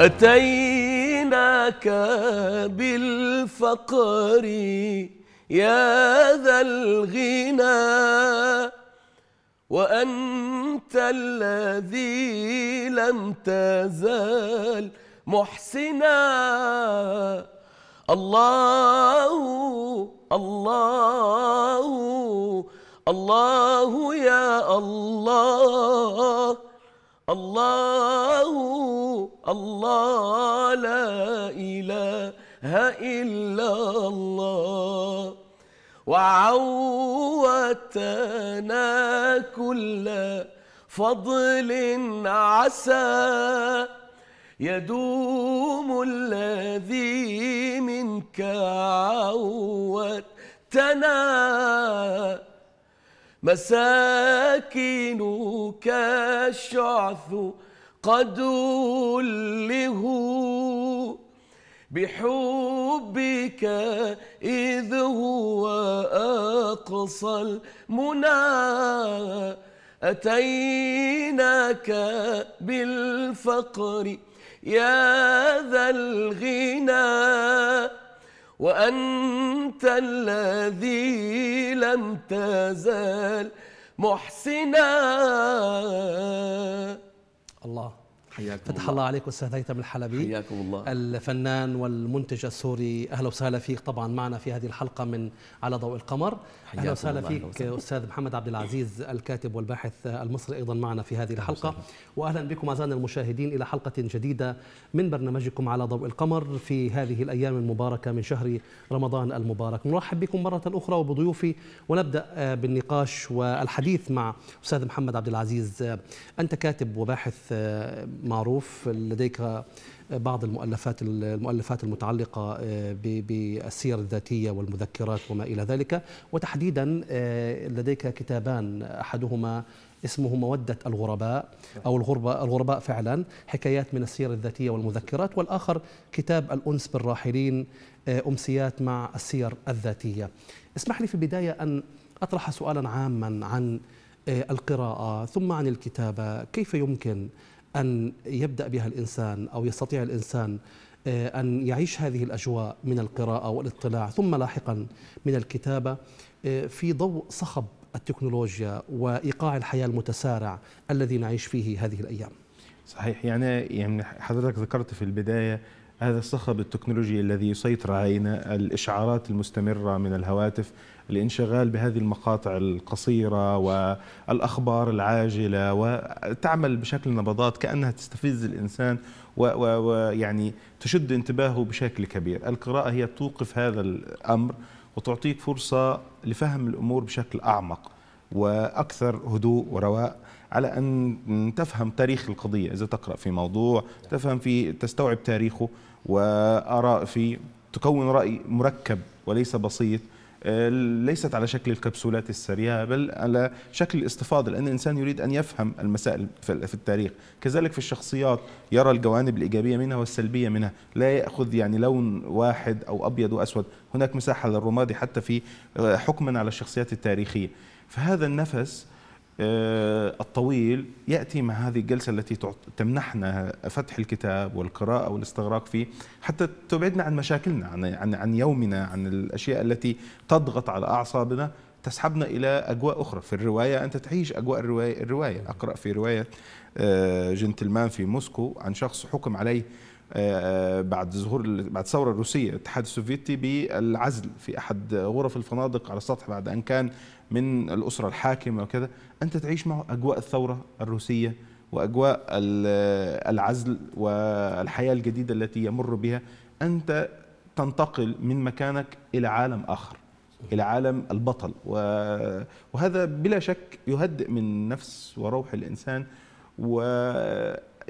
أتيناك بالفقر يا ذا الغنى وأنت الذي لم تزال محسنا الله الله الله يا الله الله الله لا إله إلا الله وعوتنا كل فضل عسى يدوم الذي منك عوتنا مساكنك الشعث قد له بحبك إذ هو أقصى المنى أتيناك بالفقر يا ذا الغنى وأنت الذي لم تزال محسنا الله حياكم فتح الله, الله عليك أستاذ هيثم الحلبي حياكم الله الفنان والمنتج السوري أهلا وسهلا فيك طبعا معنا في هذه الحلقة من على ضوء القمر أهلا وسهلا فيك وسهلا. أستاذ محمد عبد العزيز الكاتب والباحث المصري أيضا معنا في هذه الحلقة وأهلا بكم أعزائنا المشاهدين إلى حلقة جديدة من برنامجكم على ضوء القمر في هذه الأيام المباركة من شهر رمضان المبارك نرحب بكم مرة أخرى وبضيوفي ونبدأ بالنقاش والحديث مع أستاذ محمد عبد العزيز أنت كاتب وباحث معروف لديك بعض المؤلفات المؤلفات المتعلقه آه، بالسير الذاتيه والمذكرات وما الى ذلك وتحديدا آه، لديك كتابان احدهما اسمه مودة الغرباء أو الغرباء, الغرباء فعلا حكايات من السير الذاتية والمذكرات والآخر كتاب الأنس بالراحلين آه، أمسيات مع السير الذاتية اسمح لي في البداية أن أطرح سؤالا عاما عن القراءة ثم عن الكتابة كيف يمكن أن يبدأ بها الإنسان أو يستطيع الإنسان آه، أن يعيش هذه الأجواء من القراءة والاطلاع ثم لاحقا من الكتابة آه، في ضوء صخب التكنولوجيا وإيقاع الحياة المتسارع الذي نعيش فيه هذه الأيام صحيح يعني يعني حضرتك ذكرت في البداية هذا الصخب التكنولوجي الذي يسيطر علينا الإشعارات المستمرة من الهواتف الانشغال بهذه المقاطع القصيرة والأخبار العاجلة وتعمل بشكل نبضات كأنها تستفز الإنسان ويعني تشد انتباهه بشكل كبير القراءة هي توقف هذا الأمر وتعطيك فرصة لفهم الأمور بشكل أعمق وأكثر هدوء ورواء على أن تفهم تاريخ القضية إذا تقرأ في موضوع تفهم في تستوعب تاريخه وآراء فيه تكون رأي مركب وليس بسيط آه، ليست على شكل الكبسولات السريعة بل على شكل الاستفاضة لأن الإنسان يريد أن يفهم المسائل في التاريخ كذلك في الشخصيات يرى الجوانب الإيجابية منها والسلبية منها لا يأخذ يعني لون واحد أو أبيض وأسود هناك مساحة للرمادي حتى في آه، حكما على الشخصيات التاريخية فهذا النفس آه، الطويل يأتي مع هذه الجلسة التي تمنحنا فتح الكتاب والقراءة والاستغراق فيه حتى تبعدنا عن مشاكلنا عن, عن, عن يومنا عن الأشياء التي تضغط على أعصابنا تسحبنا إلى أجواء أخرى في الرواية أنت تعيش أجواء الرواية, الرواية. أقرأ في رواية آه، جنتلمان في موسكو عن شخص حكم عليه آه، آه، بعد ظهور بعد الثوره الروسيه الاتحاد السوفيتي بالعزل في احد غرف الفنادق على السطح بعد ان كان من الاسره الحاكمه وكذا انت تعيش معه اجواء الثوره الروسيه واجواء العزل والحياه الجديده التي يمر بها انت تنتقل من مكانك الى عالم اخر الى عالم البطل وهذا بلا شك يهدئ من نفس وروح الانسان و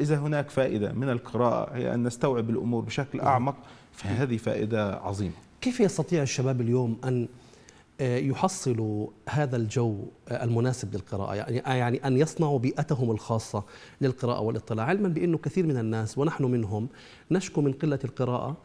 إذا هناك فائدة من القراءة هي أن نستوعب الأمور بشكل أعمق فهذه فائدة عظيمة كيف يستطيع الشباب اليوم أن آه، يحصلوا هذا الجو آه، المناسب للقراءة يعني،, آه، يعني أن يصنعوا بيئتهم الخاصة للقراءة والاطلاع علما بأنه كثير من الناس ونحن منهم نشكو من قلة القراءة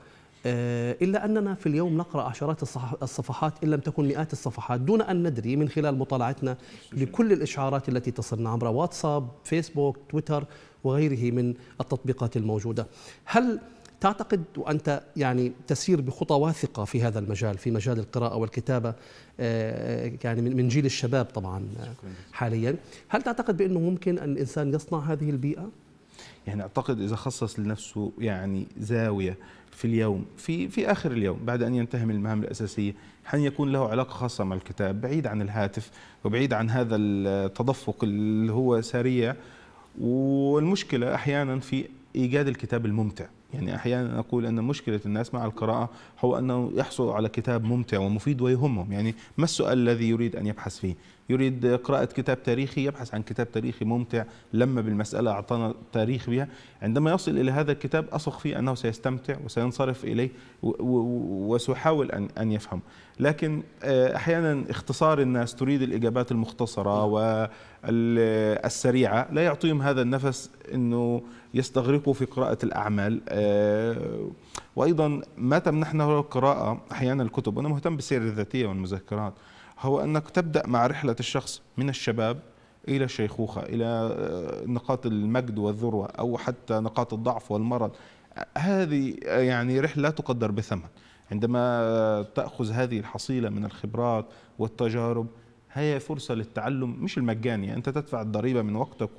آه، إلا أننا في اليوم نقرأ عشرات الصفحات إن لم تكن مئات الصفحات دون أن ندري من خلال مطالعتنا لكل الإشعارات التي تصلنا عبر واتساب فيسبوك تويتر وغيره من التطبيقات الموجودة هل تعتقد وأنت يعني تسير بخطى واثقة في هذا المجال في مجال القراءة والكتابة آه، يعني من جيل الشباب طبعا آه، حاليا هل تعتقد بأنه ممكن أن الإنسان يصنع هذه البيئة؟ يعني أعتقد إذا خصص لنفسه يعني زاوية في اليوم في في اخر اليوم بعد ان ينتهي من المهام الاساسيه حين يكون له علاقه خاصه مع الكتاب بعيد عن الهاتف وبعيد عن هذا التدفق اللي هو سريع والمشكله احيانا في ايجاد الكتاب الممتع يعني احيانا اقول ان مشكله الناس مع القراءه هو انه يحصلوا على كتاب ممتع ومفيد ويهمهم يعني ما السؤال الذي يريد ان يبحث فيه يريد قراءة كتاب تاريخي يبحث عن كتاب تاريخي ممتع لما بالمسألة أعطانا تاريخ بها عندما يصل إلى هذا الكتاب أثق فيه أنه سيستمتع وسينصرف إليه وسحاول أن أن يفهم لكن آه، أحيانا اختصار الناس تريد الإجابات المختصرة نعم. والسريعة لا يعطيهم هذا النفس أنه يستغرقوا في قراءة الأعمال آه، وأيضا ما تمنحنا القراءة أحيانا الكتب أنا مهتم بالسير الذاتية والمذكرات هو أنك تبدأ مع رحلة الشخص من الشباب إلى الشيخوخة إلى آه، نقاط المجد والذروة أو حتى نقاط الضعف والمرض هذه آه، يعني رحلة لا تقدر بثمن عندما تأخذ هذه الحصيلة من الخبرات والتجارب هي فرصة للتعلم مش المجاني يعني أنت تدفع الضريبة من وقتك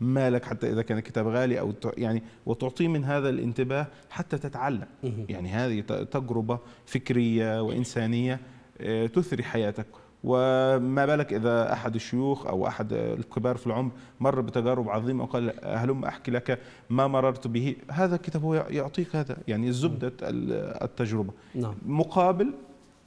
ومالك حتى إذا كان الكتاب غالي أو يعني وتعطيه من هذا الانتباه حتى تتعلم يعني هذه تجربة فكرية وإنسانية آه، تثري حياتك وما بالك إذا أحد الشيوخ أو أحد الكبار في العمر مر بتجارب عظيمة وقال هلم أحكي لك ما مررت به هذا الكتاب هو يعطيك هذا يعني زبدة نعم. التجربة نعم. مقابل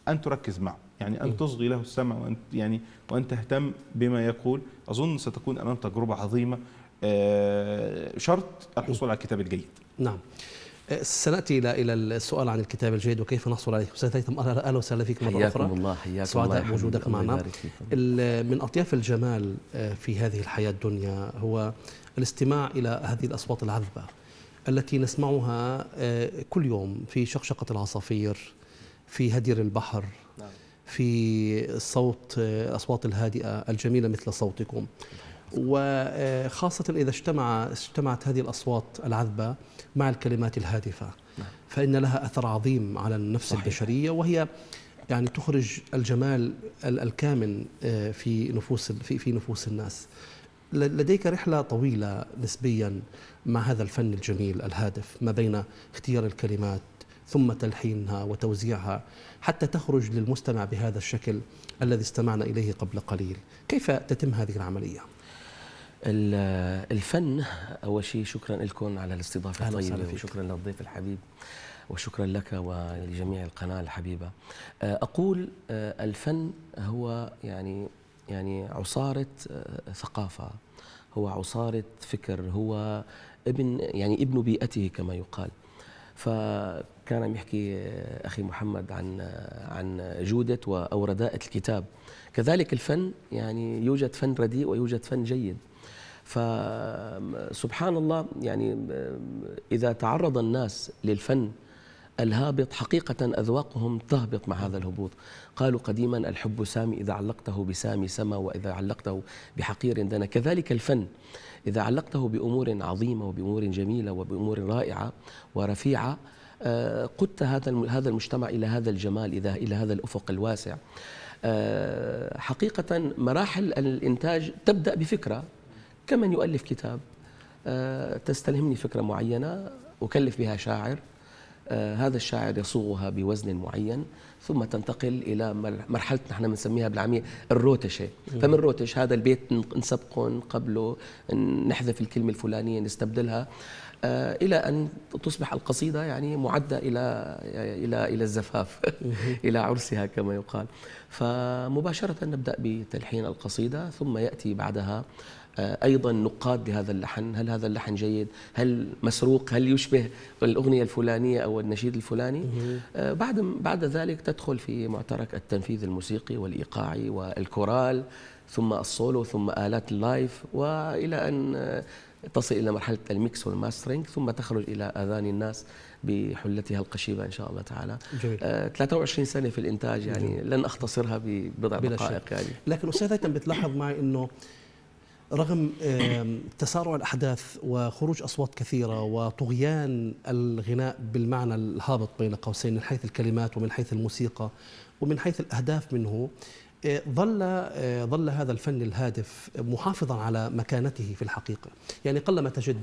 أن تركز معه يعني أن إيه. تصغي له السمع وأن يعني وأن تهتم بما يقول أظن ستكون أمام تجربة عظيمة آه، شرط الحصول على الكتاب الجيد نعم سناتي الى الى السؤال عن الكتاب الجيد وكيف نحصل عليه استاذ هيثم اهلا وسهلا فيك مره حياكم اخرى الله حياكم سعداء بوجودك معنا من اطياف الجمال آه، في هذه الحياه الدنيا هو الاستماع الى هذه الاصوات العذبه التي نسمعها آه، كل يوم في شقشقه العصافير في هدير البحر نعم. في صوت آه، اصوات الهادئه الجميله مثل صوتكم وخاصة إذا اجتمع اجتمعت هذه الأصوات العذبة مع الكلمات الهادفة نعم. فإن لها أثر عظيم على النفس صحيح. البشرية وهي يعني تخرج الجمال الكامن آه، في نفوس في في نفوس الناس لديك رحلة طويلة نسبيا مع هذا الفن الجميل الهادف ما بين اختيار الكلمات ثم تلحينها وتوزيعها حتى تخرج للمستمع بهذا الشكل الذي استمعنا إليه قبل قليل كيف تتم هذه العملية؟ الفن أول شيء شكرا لكم على الاستضافة الطيبة وشكرا للضيف الحبيب وشكرا لك ولجميع القناة الحبيبة آه، أقول آه، الفن هو يعني يعني عصارة آه، ثقافة هو عصارة فكر هو ابن يعني ابن بيئته كما يقال فكان عم يحكي اخي محمد عن عن جوده او رداءه الكتاب كذلك الفن يعني يوجد فن رديء ويوجد فن جيد فسبحان الله يعني إذا تعرض الناس للفن الهابط حقيقة أذواقهم تهبط مع هذا الهبوط قالوا قديما الحب سامي إذا علقته بسامي سما وإذا علقته بحقير دنا كذلك الفن إذا علقته بأمور عظيمة وبأمور جميلة وبأمور رائعة ورفيعة آه، قدت هذا هذا المجتمع إلى هذا الجمال إذا إلى هذا الأفق الواسع آه، حقيقة مراحل الإنتاج تبدأ بفكرة كمن يؤلف كتاب آه، تستلهمني فكرة معينة أكلف بها شاعر آه، هذا الشاعر يصوغها بوزن معين ثم تنتقل إلى مرحلة نحن بنسميها بالعامية الروتشة فمن روتش هذا البيت نسبقه قبله نحذف الكلمة الفلانية نستبدلها آه، الى ان تصبح القصيده يعني معده الى الى الى الزفاف الى عرسها كما يقال فمباشره نبدا بتلحين القصيده ثم ياتي بعدها آه، ايضا نقاد لهذا اللحن هل هذا اللحن جيد هل مسروق هل يشبه الاغنيه الفلانيه او النشيد الفلاني آه، بعد بعد ذلك تدخل في معترك التنفيذ الموسيقي والايقاعي والكورال ثم السولو ثم الات اللايف والى ان آه، تصل الى مرحله الميكس والماسترينج ثم تخرج الى اذان الناس بحلتها القشيبه ان شاء الله تعالى جميل. آه 23 سنه في الانتاج يعني جميل. لن اختصرها ببضع دقائق يعني لكن استاذ بتلاحظ معي انه رغم تسارع الأحداث وخروج أصوات كثيرة وطغيان الغناء بالمعنى الهابط بين قوسين من حيث الكلمات ومن حيث الموسيقى ومن حيث الأهداف منه آه، ظل آه، ظل هذا الفن الهادف محافظا على مكانته في الحقيقة يعني قلما تجد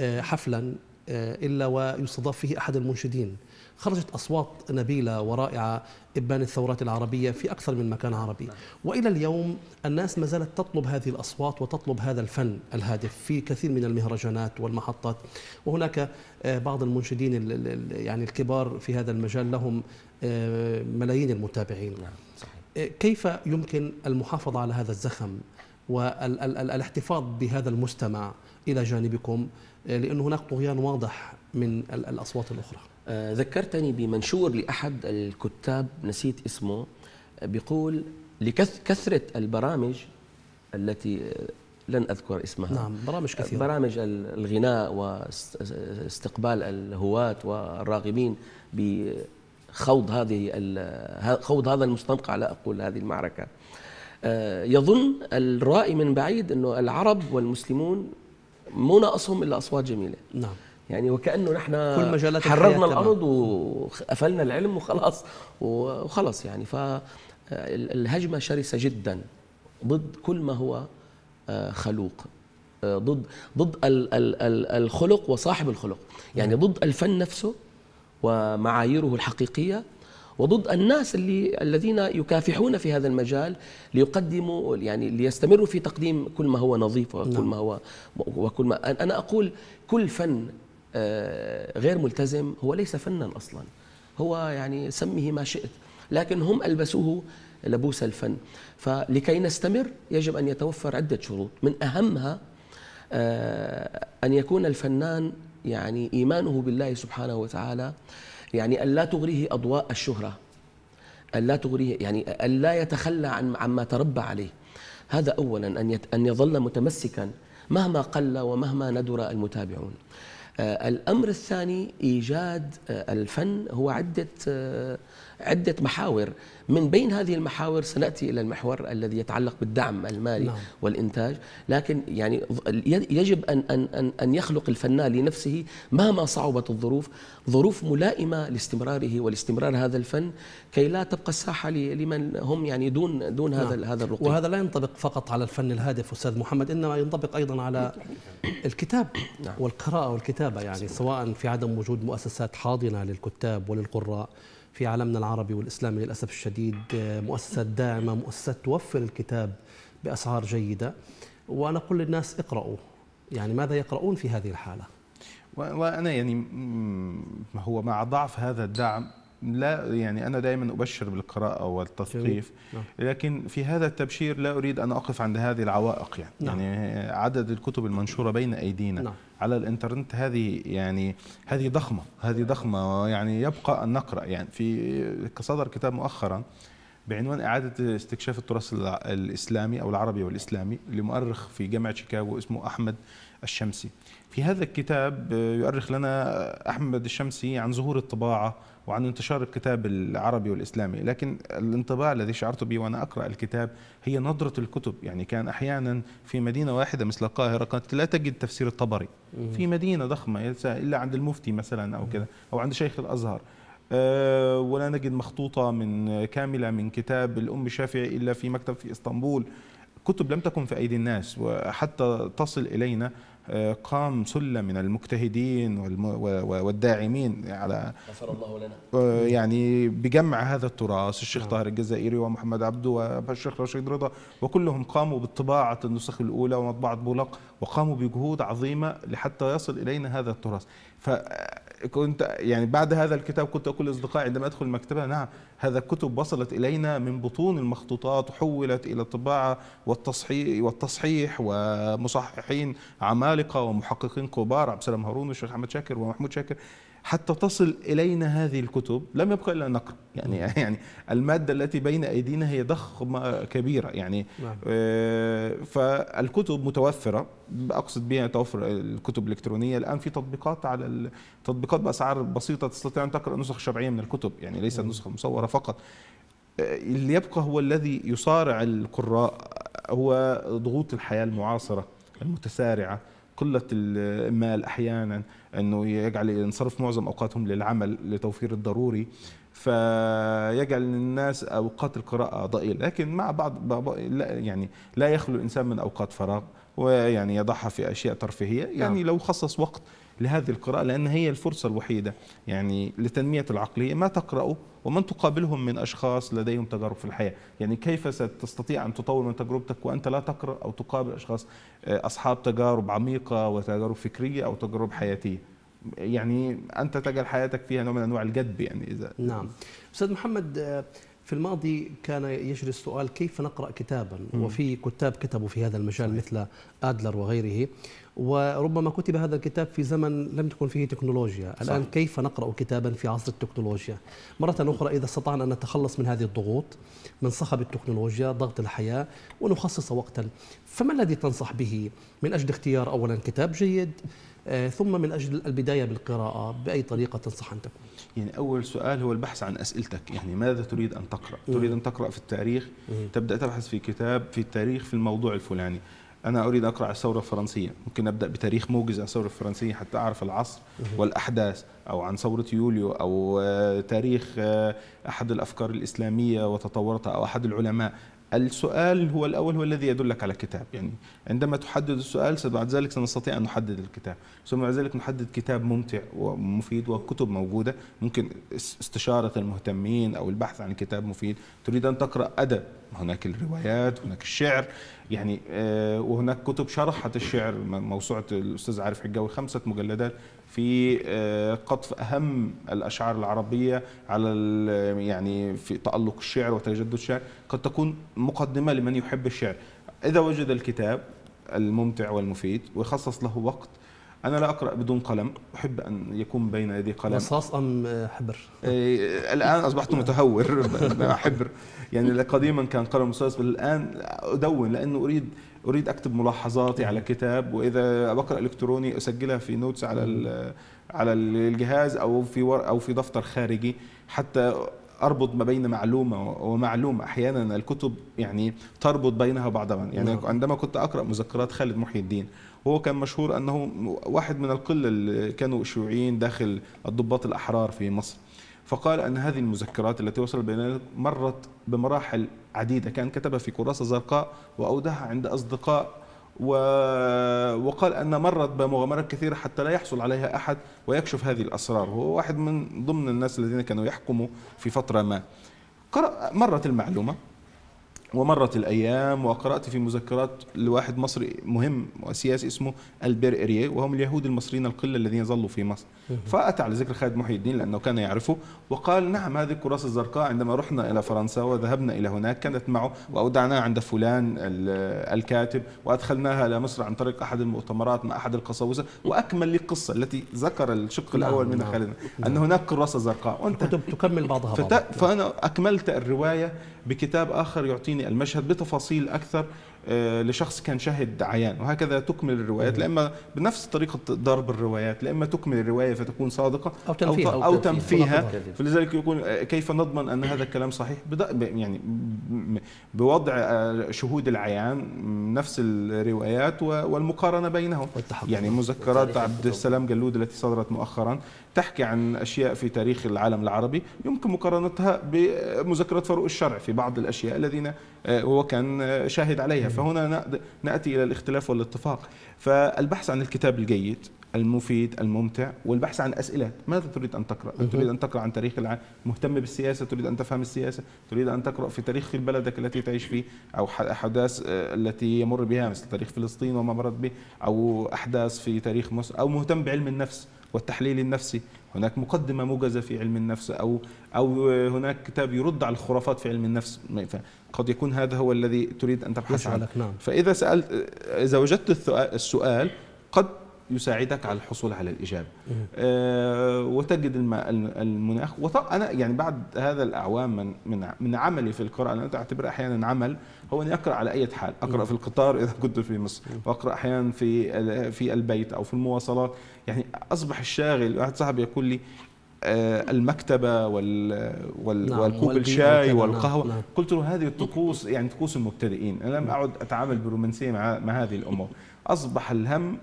آه، حفلا إلا ويستضاف فيه أحد المنشدين خرجت أصوات نبيلة ورائعة إبان الثورات العربية في أكثر من مكان عربي وإلى اليوم الناس ما زالت تطلب هذه الأصوات وتطلب هذا الفن الهادف في كثير من المهرجانات والمحطات وهناك آه، بعض المنشدين يعني الكبار في هذا المجال لهم آه، ملايين المتابعين نعم، آه، كيف يمكن المحافظة على هذا الزخم والاحتفاظ بهذا المستمع إلى جانبكم لأن هناك طغيان واضح من الأصوات الأخرى آه، ذكرتني بمنشور لأحد الكتاب نسيت اسمه آه، بيقول لكثرة البرامج التي آه، لن أذكر اسمها نعم برامج كثيرة برامج الغناء واستقبال الهواة والراغبين بخوض هذه خوض هذا المستنقع لا أقول هذه المعركة يظن الرائي من بعيد أنه العرب والمسلمون مو ناقصهم إلا أصوات جميلة نعم يعني وكانه نحن كل مجالات حررنا الارض وقفلنا العلم وخلاص وخلاص يعني فالهجمه شرسه جدا ضد كل ما هو آه، خلوق آه، ضد ضد الخلق وصاحب الخلق يعني نعم. ضد الفن نفسه ومعاييره الحقيقيه وضد الناس اللي الذين يكافحون في هذا المجال ليقدموا يعني ليستمروا في تقديم كل ما هو نظيف وكل نعم. ما هو وكل ما انا اقول كل فن آه، غير ملتزم هو ليس فنا أصلا هو يعني سميه ما شئت لكن هم ألبسوه لبوس الفن فلكي نستمر يجب أن يتوفر عدة شروط من أهمها آه، أن يكون الفنان يعني إيمانه بالله سبحانه وتعالى يعني ألا تغريه أضواء الشهرة ألا تغريه يعني ألا يتخلى عن عما تربى عليه هذا أولا أن أن يظل متمسكا مهما قل ومهما ندر المتابعون آه، الأمر الثاني إيجاد آه، الفن هو عدة آه، عدة محاور من بين هذه المحاور سنأتي إلى المحور الذي يتعلق بالدعم المالي نعم. والإنتاج لكن يعني يجب أن, أن, أن, أن يخلق الفنان لنفسه مهما صعبت الظروف ظروف ملائمة لاستمراره والاستمرار هذا الفن كي لا تبقى الساحة لمن هم يعني دون دون نعم. هذا هذا الرقي وهذا لا ينطبق فقط على الفن الهادف أستاذ محمد إنما ينطبق أيضا على الكتاب نعم. والقراءة والكتابة يعني نعم. سواء في عدم وجود مؤسسات حاضنة للكتاب وللقراء في عالمنا العربي والإسلامي للأسف الشديد آه، مؤسسات داعمة مؤسسات توفر الكتاب بأسعار جيدة وأنا أقول للناس اقرأوا يعني ماذا يقرؤون في هذه الحالة وأنا يعني هو مع ضعف هذا الدعم لا يعني أنا دائما أبشر بالقراءة والتثقيف نعم. لكن في هذا التبشير لا أريد أن أقف عند هذه العوائق يعني, نعم. يعني عدد الكتب المنشورة بين أيدينا نعم. على الإنترنت هذه يعني هذه ضخمة هذه ضخمة يعني يبقى أن نقرأ يعني في صدر كتاب مؤخرا بعنوان إعادة استكشاف التراث الإسلامي أو العربي والإسلامي لمؤرخ في جامعة شيكاغو اسمه أحمد الشمسي في هذا الكتاب يؤرخ لنا أحمد الشمسي عن ظهور الطباعة وعن انتشار الكتاب العربي والإسلامي لكن الانطباع الذي شعرت به وأنا أقرأ الكتاب هي نظرة الكتب يعني كان أحيانا في مدينة واحدة مثل القاهرة كانت لا تجد تفسير الطبري في مدينة ضخمة إلا عند المفتي مثلا أو كذا أو عند شيخ الأزهر آه، ولا نجد مخطوطة من كاملة من كتاب الأم الشافعي إلا في مكتب في إسطنبول كتب لم تكن في أيدي الناس وحتى تصل إلينا قام سلة من المجتهدين والداعمين على الله لنا يعني بجمع هذا التراث الشيخ نعم. طاهر الجزائري ومحمد عبده والشيخ رشيد رضا وكلهم قاموا بطباعة النسخ الأولى ومطبعة بولاق وقاموا بجهود عظيمة لحتى يصل إلينا هذا التراث كنت يعني بعد هذا الكتاب كنت اقول لاصدقائي عندما ادخل المكتبه نعم هذا الكتب وصلت الينا من بطون المخطوطات حولت الى الطباعه والتصحيح والتصحيح ومصححين عمالقه ومحققين كبار عبد السلام هارون والشيخ احمد شاكر ومحمود شاكر حتى تصل الينا هذه الكتب لم يبقى الا نقرا يعني نعم. يعني الماده التي بين ايدينا هي ضخمه كبيره يعني نعم. آه، فالكتب متوفره اقصد بها توفر الكتب الالكترونيه الان في تطبيقات على التطبيقات باسعار بسيطه تستطيع ان تقرا نسخ شرعيه من الكتب يعني ليس النسخه نعم. المصوره فقط آه، اللي يبقى هو الذي يصارع القراء هو ضغوط الحياه المعاصره المتسارعه قله المال احيانا انه يجعل ينصرف معظم اوقاتهم للعمل لتوفير الضروري فيجعل الناس اوقات القراءه ضئيله لكن مع بعض لا يعني لا يخلو الانسان من اوقات فراغ ويعني يضعها في اشياء ترفيهيه يعني نعم. لو خصص وقت لهذه القراءة لأن هي الفرصة الوحيدة يعني لتنمية العقلية ما تقرأه ومن تقابلهم من أشخاص لديهم تجارب في الحياة يعني كيف ستستطيع أن تطور من تجربتك وأنت لا تقرأ أو تقابل أشخاص آه، أصحاب تجارب عميقة وتجارب فكرية أو تجارب حياتية يعني أنت تجعل حياتك فيها نوع من أنواع الجدب يعني إذا نعم أستاذ محمد آه، في الماضي كان يجري السؤال كيف نقرأ كتابا وفي كتاب كتبوا في هذا المجال مثل آدلر وغيره وربما كتب هذا الكتاب في زمن لم تكن فيه تكنولوجيا صح. الآن كيف نقرأ كتابا في عصر التكنولوجيا مرة أخرى إذا استطعنا أن نتخلص من هذه الضغوط من صخب التكنولوجيا ضغط الحياة ونخصص وقتا فما الذي تنصح به من أجل اختيار أولا كتاب جيد آه، ثم من أجل البداية بالقراءة بأي طريقة تنصح أن تكون؟ يعني أول سؤال هو البحث عن أسئلتك يعني ماذا تريد أن تقرأ؟ تريد أن تقرأ في التاريخ تبدأ تبحث في كتاب في التاريخ في الموضوع الفلاني أنا أريد أقرأ الثورة الفرنسية ممكن أبدأ بتاريخ موجز عن الثورة الفرنسية حتى أعرف العصر والأحداث أو عن ثورة يوليو أو آه، تاريخ آه، أحد الأفكار الإسلامية وتطورتها أو أحد العلماء السؤال هو الأول هو الذي يدلك على كتاب يعني عندما تحدد السؤال بعد ذلك سنستطيع أن نحدد الكتاب ثم بعد ذلك نحدد كتاب ممتع ومفيد وكتب موجودة ممكن استشارة المهتمين أو البحث عن كتاب مفيد تريد أن تقرأ أدب هناك الروايات هناك الشعر يعني آه، وهناك كتب شرحت الشعر موسوعة الأستاذ عارف حجاوي خمسة مجلدات في آه، قطف اهم الاشعار العربيه على يعني في تالق الشعر وتجدد الشعر قد تكون مقدمه لمن يحب الشعر اذا وجد الكتاب الممتع والمفيد ويخصص له وقت انا لا اقرا بدون قلم احب ان يكون بين يدي قلم رصاص ام حبر إيه الان اصبحت متهور حبر يعني قديما كان قلم رصاص الان ادون لانه اريد اريد اكتب ملاحظاتي على كتاب واذا بقرا الكتروني اسجلها في نوتس على على الجهاز او في ور او في دفتر خارجي حتى اربط ما بين معلومه ومعلومه احيانا الكتب يعني تربط بينها بعضها يعني نعم. عندما كنت اقرا مذكرات خالد محي الدين هو كان مشهور انه واحد من القله اللي كانوا شيوعيين داخل الضباط الاحرار في مصر فقال أن هذه المذكرات التي وصل بيننا مرت بمراحل عديدة كان كتبها في كراسة زرقاء وأودعها عند أصدقاء و... وقال أن مرت بمغامرات كثيرة حتى لا يحصل عليها أحد ويكشف هذه الأسرار هو واحد من ضمن الناس الذين كانوا يحكموا في فترة ما قرأ مرت المعلومة ومرت الايام وقرات في مذكرات لواحد مصري مهم وسياسي اسمه البير اريه وهم اليهود المصريين القله الذين ظلوا في مصر فاتى على ذكر خالد محي الدين لانه كان يعرفه وقال نعم هذه الكراسه الزرقاء عندما رحنا الى فرنسا وذهبنا الى هناك كانت معه واودعناها عند فلان الكاتب وادخلناها الى مصر عن طريق احد المؤتمرات مع احد القساوسه واكمل لي القصه التي ذكر الشق نعم، الاول منها نعم. خالد ان هناك كراسه زرقاء وانت كنت تكمل بعضها فانا اكملت الروايه بكتاب آخر يعطيني المشهد بتفاصيل أكثر آه، لشخص كان شاهد عيان وهكذا تكمل الروايات لا اما بنفس طريقه ضرب الروايات لا اما تكمل الروايه فتكون صادقه او تنفيها او, أو تنفيها فلذلك يكون آه، كيف نضمن ان هذا الكلام صحيح يعني بوضع آه، شهود العيان نفس الروايات والمقارنه بينهم يعني مذكرات عبد السلام جلود التي صدرت مؤخرا تحكي عن اشياء في تاريخ العالم العربي يمكن مقارنتها بمذكرات فاروق الشرع في بعض الاشياء الذين آه، وهو كان آه، شاهد عليها فهنا ناتي الى الاختلاف والاتفاق فالبحث عن الكتاب الجيد المفيد الممتع والبحث عن اسئله ماذا تريد ان تقرا تريد ان تقرا عن تاريخ العالم مهتم بالسياسه تريد ان تفهم السياسه تريد ان تقرا في تاريخ بلدك التي تعيش فيه او احداث آه، التي يمر بها مثل تاريخ فلسطين وما مرت به او احداث في تاريخ مصر او مهتم بعلم النفس والتحليل النفسي هناك مقدمه موجزه في علم النفس او او هناك كتاب يرد على الخرافات في علم النفس قد يكون هذا هو الذي تريد ان تبحث عنه نعم. فاذا سالت اذا وجدت السؤال قد يساعدك على الحصول على الاجابه آه وتجد المناخ انا يعني بعد هذا الاعوام من من من عملي في القراءه انا اعتبر احيانا عمل هو اني اقرا على اي حال اقرا في القطار اذا كنت في مصر واقرا احيانا في في البيت او في المواصلات يعني اصبح الشاغل واحد صاحبي يقول لي آه، المكتبة وال وال نعم والكوب الشاي والقهوة نعم. قلت له هذه الطقوس يعني طقوس المبتدئين أنا لم أعد أتعامل برومانسية مع, مع هذه الأمور أصبح الهم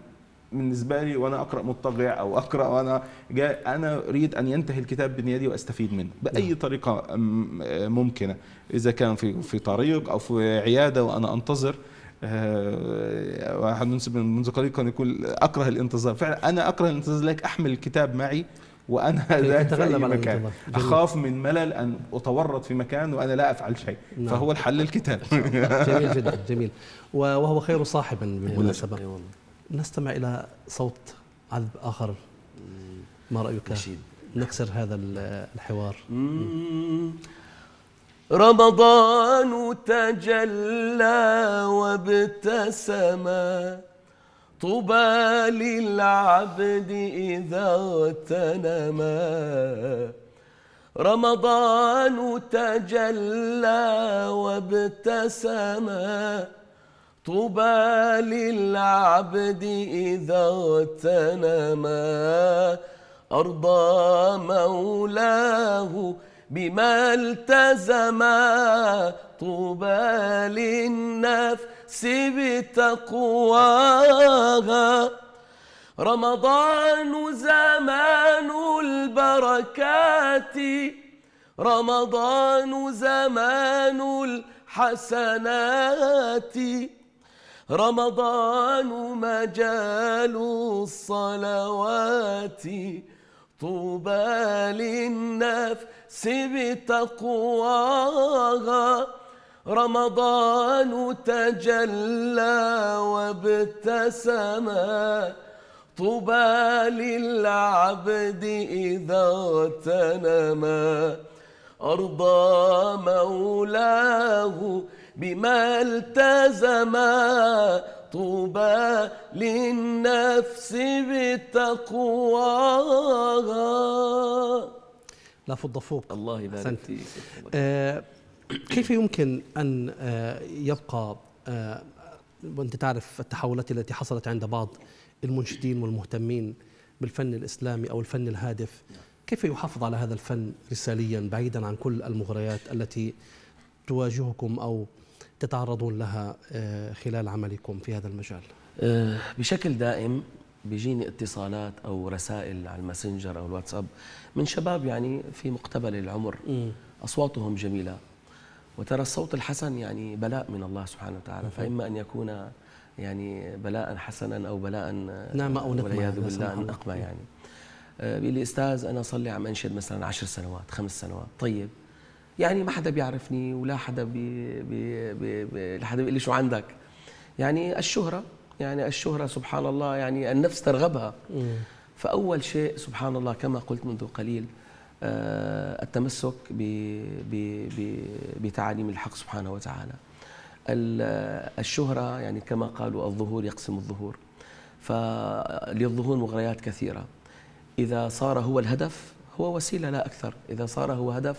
بالنسبه لي وانا اقرا مضطجع او اقرا وانا جاي انا اريد ان ينتهي الكتاب بنيادي واستفيد منه باي نعم. طريقه ممكنه اذا كان في في طريق او في عياده وانا انتظر آه، واحد منذ قليل كان يقول اكره الانتظار فعلا انا اكره الانتظار لك احمل الكتاب معي وانا لا اتغلب على مكان اخاف من ملل ان اتورط في مكان وانا لا افعل شيء نعم. فهو الحل الكتاب جميل جدا جميل وهو خير صاحب بالمناسبه نستمع إلى صوت عذب آخر ما رأيك؟ مشيد. نكسر هذا الحوار رمضان تجلى وابتسم طبى للعبد إذا اغتنما رمضان تجلى وابتسما طوبى للعبد إذا اغتنما أرضى مولاه بما التزما طوبى للنفس بتقواها رمضان زمان البركات رمضان زمان الحسنات رمضان مجال الصلوات طوبى للنفس بتقواها رمضان تجلى وابتسما طوبى للعبد إذا اغتنما أرضى مولاه بما التزما طوبى للنفس بتقواها لف الضفوف الله يبارك فيك آه كيف يمكن ان آه يبقى آه وانت تعرف التحولات التي حصلت عند بعض المنشدين والمهتمين بالفن الاسلامي او الفن الهادف كيف يحافظ على هذا الفن رساليا بعيدا عن كل المغريات التي تواجهكم او تتعرضون لها آه، خلال عملكم في هذا المجال؟ آه، بشكل دائم بيجيني اتصالات او رسائل على الماسنجر او الواتساب من شباب يعني في مقتبل العمر اصواتهم جميله وترى الصوت الحسن يعني بلاء من الله سبحانه وتعالى فاما ان يكون يعني بلاء حسنا او بلاء نعمه او نقمه والعياذ بالله نقمه يعني آه، بيقول لي استاذ انا صلي عم انشد مثلا عشر سنوات خمس سنوات طيب يعني ما حدا بيعرفني ولا حدا بي بي بي بي لا حدا بيقول لي شو عندك يعني الشهره يعني الشهره سبحان الله يعني النفس ترغبها فاول شيء سبحان الله كما قلت منذ قليل آه، التمسك بتعاليم الحق سبحانه وتعالى الشهرة يعني كما قالوا الظهور يقسم الظهور فللظهور مغريات كثيرة إذا صار هو الهدف هو وسيلة لا أكثر إذا صار هو هدف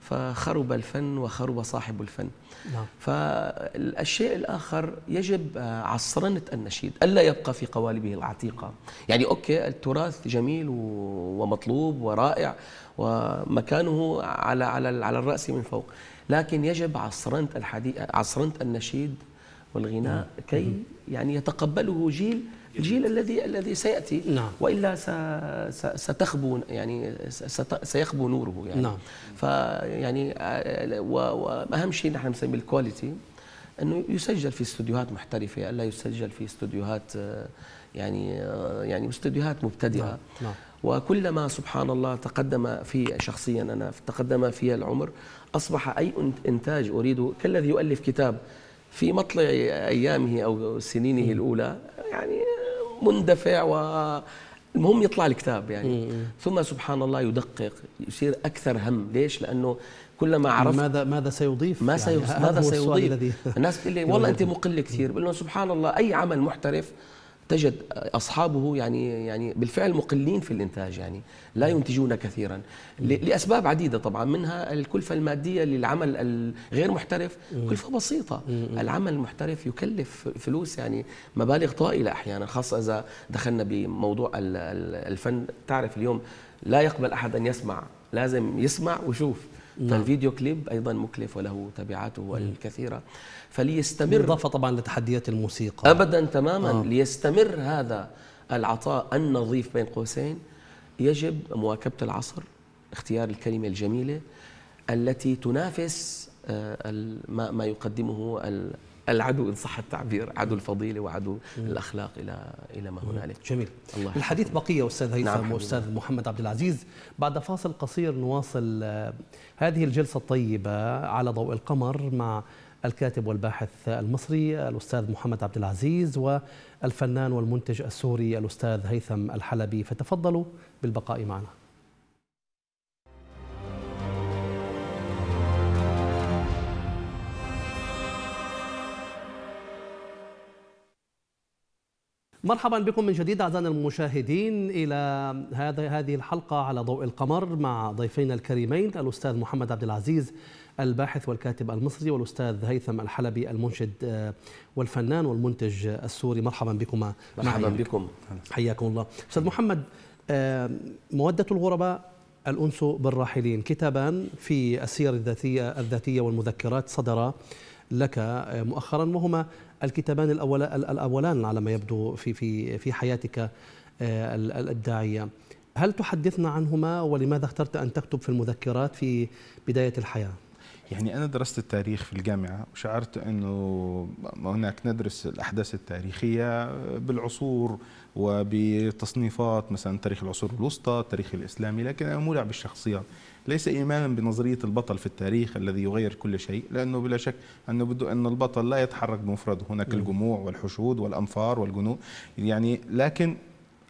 فخرب الفن وخرب صاحب الفن نعم. فالشيء الآخر يجب آه، عصرنة النشيد ألا يبقى في قوالبه العتيقة يعني أوكي التراث جميل ومطلوب ورائع ومكانه على على على الرأس من فوق لكن يجب عصرنة الحديث عصرنة النشيد والغناء نعم. كي يعني يتقبله جيل الجيل الذي الذي سياتي نعم. والا ستخبو يعني سيخبو نوره يعني نعم. فيعني آه، واهم شيء نحن بنسميه الكواليتي انه يسجل في استوديوهات محترفه الا يعني يسجل في استوديوهات آه، يعني آه، يعني استوديوهات مبتدئه نعم. نعم. وكلما سبحان الله تقدم في شخصيا انا تقدم في العمر اصبح اي انتاج اريده كالذي يؤلف كتاب في مطلع ايامه او سنينه الاولى يعني مندفع و المهم يطلع الكتاب يعني مم. ثم سبحان الله يدقق يصير اكثر هم ليش لانه كلما يعني عرفت ماذا ماذا سيضيف ما يعني ماذا سيضيف الناس بتقول لي والله انت مقل كثير بقول لهم سبحان الله اي عمل محترف تجد أصحابه يعني يعني بالفعل مقلين في الإنتاج يعني لا نعم. ينتجون كثيرا نعم. لأسباب عديدة طبعا منها الكلفة المادية للعمل الغير محترف كلفة بسيطة العمل المحترف يكلف فلوس يعني مبالغ طائلة أحيانا خاصة إذا دخلنا بموضوع الفن تعرف اليوم لا يقبل أحد أن يسمع لازم يسمع ويشوف نعم. فالفيديو كليب أيضا مكلف وله تبعاته الكثيرة فليستمر إضافة طبعا لتحديات الموسيقى أبدا تماما آه. ليستمر هذا العطاء النظيف بين قوسين يجب مواكبة العصر اختيار الكلمة الجميلة التي تنافس آه، ما يقدمه العدو ان صح التعبير عدو الفضيله وعدو الاخلاق الى الى ما هنالك جميل الله الحديث حبيب. بقيه استاذ هيثم نعم واستاذ محمد عبد العزيز بعد فاصل قصير نواصل آه، هذه الجلسه الطيبه على ضوء القمر مع الكاتب والباحث المصري الأستاذ محمد عبد العزيز والفنان والمنتج السوري الأستاذ هيثم الحلبي فتفضلوا بالبقاء معنا مرحبا بكم من جديد أعزائنا المشاهدين إلى هذا هذه الحلقة على ضوء القمر مع ضيفينا الكريمين الأستاذ محمد عبد العزيز الباحث والكاتب المصري والأستاذ هيثم الحلبي المنشد آه، والفنان والمنتج السوري مرحبا بكما مرحبا بكم حياكم الله أستاذ محمد آه، مودة الغرباء الأنس بالراحلين كتابان في السير الذاتية الذاتية والمذكرات صدرا لك آه، مؤخرا وهما الكتابان الأولان على ما يبدو في في في حياتك آه، الداعية هل تحدثنا عنهما ولماذا اخترت أن تكتب في المذكرات في بداية الحياة؟ يعني أنا درست التاريخ في الجامعة وشعرت أنه هناك ندرس الأحداث التاريخية بالعصور وبتصنيفات مثلا تاريخ العصور الوسطى التاريخ الإسلامي لكن أنا مولع بالشخصيات ليس إيمانا بنظرية البطل في التاريخ الذي يغير كل شيء لأنه بلا شك أنه بده أن البطل لا يتحرك بمفرده هناك الجموع والحشود والأنفار والجنود يعني لكن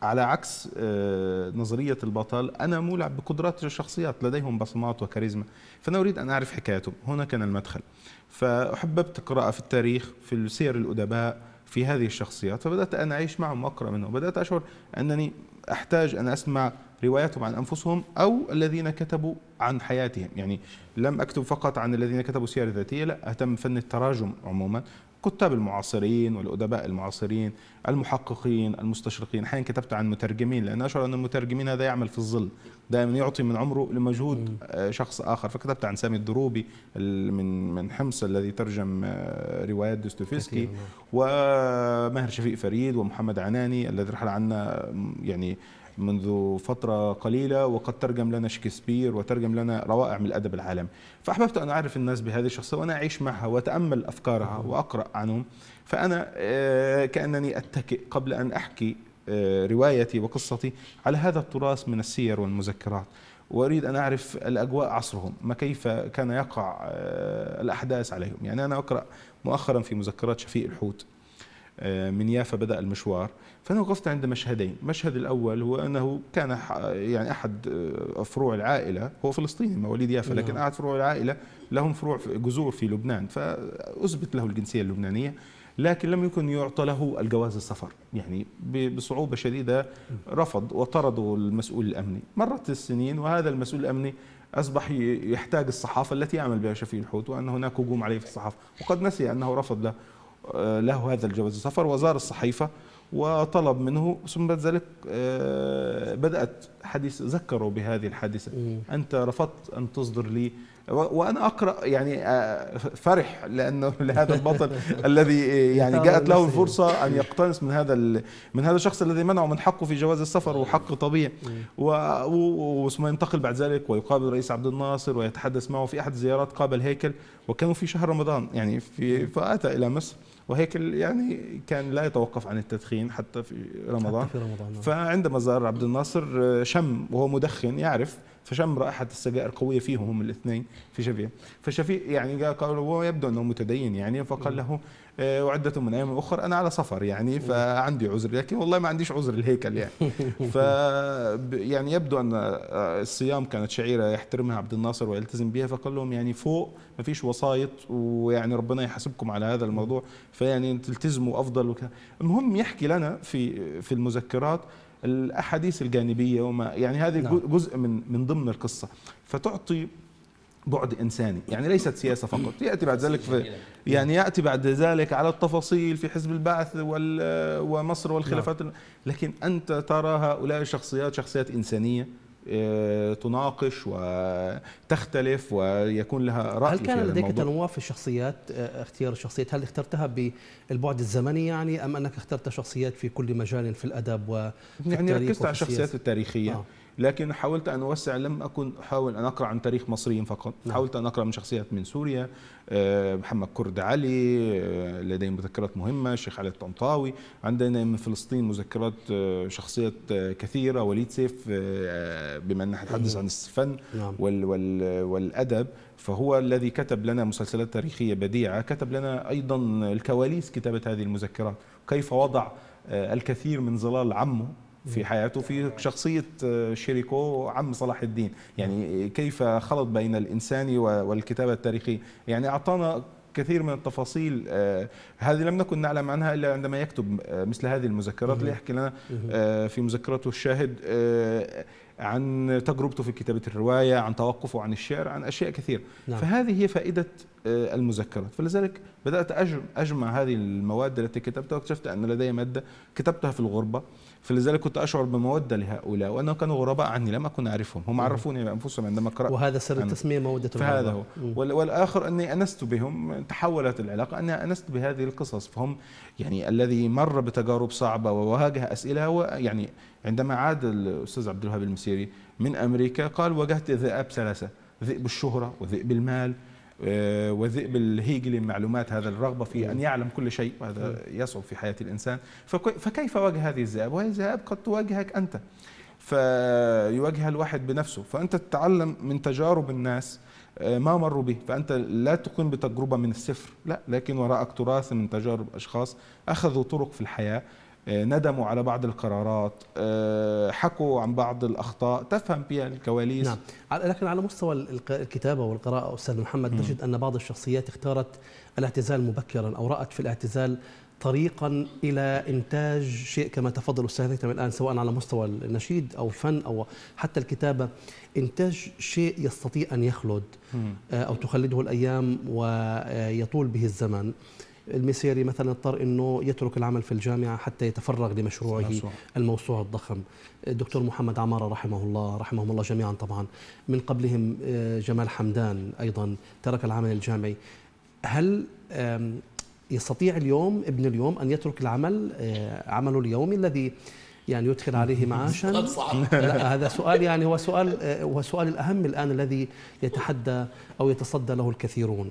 على عكس آه، نظرية البطل أنا مولع بقدرات الشخصيات لديهم بصمات وكاريزما فأنا أريد أن أعرف حكايتهم هنا كان المدخل فأحببت القراءة في التاريخ في السير الأدباء في هذه الشخصيات فبدأت أن أعيش معهم وأقرأ منهم بدأت أشعر أنني أحتاج أن أسمع رواياتهم عن أنفسهم أو الذين كتبوا عن حياتهم يعني لم أكتب فقط عن الذين كتبوا سير ذاتية لا أهتم فن التراجم عموما كتاب المعاصرين والأدباء المعاصرين المحققين المستشرقين أحيانا كتبت عن مترجمين لأن أشعر أن المترجمين هذا يعمل في الظل دائما يعطي من عمره لمجهود آه، شخص آخر فكتبت عن سامي الدروبي من من حمص الذي ترجم آه، روايات دوستويفسكي نعم. وماهر شفيق فريد ومحمد عناني الذي رحل عنا يعني منذ فترة قليلة وقد ترجم لنا شكسبير وترجم لنا روائع من الأدب العالمي فأحببت أن أعرف الناس بهذه الشخصية وأنا أعيش معها وأتأمل أفكارها آه. وأقرأ عنهم فأنا آه، كأنني أتكئ قبل أن أحكي آه، روايتي وقصتي على هذا التراث من السير والمذكرات واريد ان اعرف الاجواء عصرهم ما كيف كان يقع الاحداث عليهم يعني انا اقرا مؤخرا في مذكرات شفيق الحوت آه، من يافا بدأ المشوار فأنا وقفت عند مشهدين المشهد الأول هو أنه كان يعني أحد آه، فروع العائلة هو فلسطيني مواليد يافا لكن نعم. أحد فروع العائلة لهم فروع جذور في لبنان فأثبت له الجنسية اللبنانية لكن لم يكن يعطى له الجواز السفر يعني بصعوبة شديدة رفض وطرده المسؤول الأمني مرت السنين وهذا المسؤول الأمني أصبح يحتاج الصحافة التي يعمل بها شفيق الحوت وأن هناك هجوم عليه في الصحافة وقد نسي أنه رفض له آه، له هذا الجواز السفر وزار الصحيفة وطلب منه ثم بعد ذلك آه، بدأت حديث ذكروا بهذه الحادثة أنت رفضت أن تصدر لي وانا اقرا يعني آه، فرح لانه لهذا البطل الذي يعني جاءت له الفرصه ان يقتنص من هذا من هذا الشخص الذي منعه من حقه في جواز السفر وحق طبيعي وثم ينتقل بعد ذلك ويقابل الرئيس عبد الناصر ويتحدث معه في احد زيارات قابل هيكل وكانوا في شهر رمضان يعني في فاتى الى مصر وهيكل يعني كان لا يتوقف عن التدخين حتى في رمضان, حتى في رمضان. نعم. فعندما زار عبد الناصر آه، شم وهو مدخن يعرف فشم رائحة السجائر قوية فيهم هم الاثنين في شفية فشفيع يعني قال هو يبدو أنه متدين يعني فقال له آه، وعدة من أيام أخرى أنا على سفر يعني فعندي عذر لكن والله ما عنديش عذر الهيكل يعني ف يعني يبدو أن آه، الصيام كانت شعيرة يحترمها عبد الناصر ويلتزم بها فقال لهم يعني فوق ما فيش وسايط ويعني ربنا يحاسبكم على هذا الموضوع فيعني تلتزموا أفضل وكذا المهم يحكي لنا في في المذكرات الاحاديث الجانبيه وما يعني هذه نعم. جزء من من ضمن القصه فتعطي بعد انساني، يعني ليست سياسه فقط، ياتي بعد ذلك في يعني ياتي بعد ذلك على التفاصيل في حزب البعث ومصر والخلافات نعم. لكن انت ترى هؤلاء الشخصيات شخصيات انسانيه آه، تناقش وتختلف ويكون لها رأي هل كان لديك تنوع في الشخصيات آه، اختيار الشخصيات هل اخترتها بالبعد الزمني يعني أم أنك اخترت شخصيات في كل مجال في الأدب و يعني ركزت على الشخصيات التاريخية آه. لكن حاولت أن أوسع لم أكن أحاول أن أقرأ عن تاريخ مصريين فقط نعم. حاولت أن أقرأ من شخصيات من سوريا آه، محمد كرد علي آه، لديه مذكرات مهمة الشيخ علي الطنطاوي عندنا من فلسطين مذكرات آه، شخصيات كثيرة وليد سيف بما ان نتحدث عن نعم. الفن نعم. وال وال والأدب فهو الذي كتب لنا مسلسلات تاريخية بديعة كتب لنا أيضا الكواليس كتابة هذه المذكرات كيف وضع الكثير من ظلال عمه في حياته في شخصية آه، شيريكو عم صلاح الدين يعني كيف خلط بين الإنساني والكتابة التاريخية يعني أعطانا كثير من التفاصيل آه، هذه لم نكن نعلم عنها الا عندما يكتب آه، مثل هذه المذكرات ليحكي لنا في مذكراته الشاهد عن تجربته في كتابه الروايه عن توقفه عن الشعر عن اشياء كثير نعم. فهذه هي فائده المذكرات فلذلك بدات اجمع هذه المواد التي كتبتها واكتشفت ان لدي ماده كتبتها في الغربه فلذلك كنت اشعر بموده لهؤلاء وانهم كانوا غرباء عني لم اكن اعرفهم هم عرفوني بانفسهم عندما قرات وهذا سر التسميه موده فهذا هو والاخر اني انست بهم تحولت العلاقه اني انست بهذه القصص فهم يعني الذي مر بتجارب صعبه وواجه اسئله هو يعني عندما عاد الاستاذ عبد الوهاب المسيري من امريكا قال واجهت ذئاب ثلاثه ذئب الشهره وذئب المال آه، وذئب الهيجلي المعلومات هذا الرغبة في أن يعلم كل شيء وهذا يصعب في حياة الإنسان فكيف واجه هذه الذئاب وهي الذئاب قد تواجهك أنت فيواجهها الواحد بنفسه فأنت تتعلم من تجارب الناس آه، ما مروا به فأنت لا تقوم بتجربة من الصفر لا لكن وراءك تراث من تجارب أشخاص أخذوا طرق في الحياة آه، ندموا على بعض القرارات آه، حكوا عن بعض الأخطاء تفهم بها الكواليس نعم لكن على مستوى الكتابة والقراءة أستاذ محمد نجد أن بعض الشخصيات اختارت الاعتزال مبكرا أو رأت في الاعتزال طريقا الى انتاج شيء كما تفضل هيثم الان سواء على مستوى النشيد او الفن او حتى الكتابه انتاج شيء يستطيع ان يخلد آه، او تخلده الايام ويطول به الزمن المسيري مثلا اضطر انه يترك العمل في الجامعه حتى يتفرغ لمشروعه الموسوعه الضخم الدكتور محمد عماره رحمه الله رحمهم الله جميعا طبعا من قبلهم آه، جمال حمدان ايضا ترك العمل الجامعي هل يستطيع اليوم ابن اليوم ان يترك العمل آه، عمله اليومي الذي يعني يدخل عليه معاشا هذا سؤال يعني هو سؤال آه، هو سؤال الاهم الان الذي يتحدى او يتصدى له الكثيرون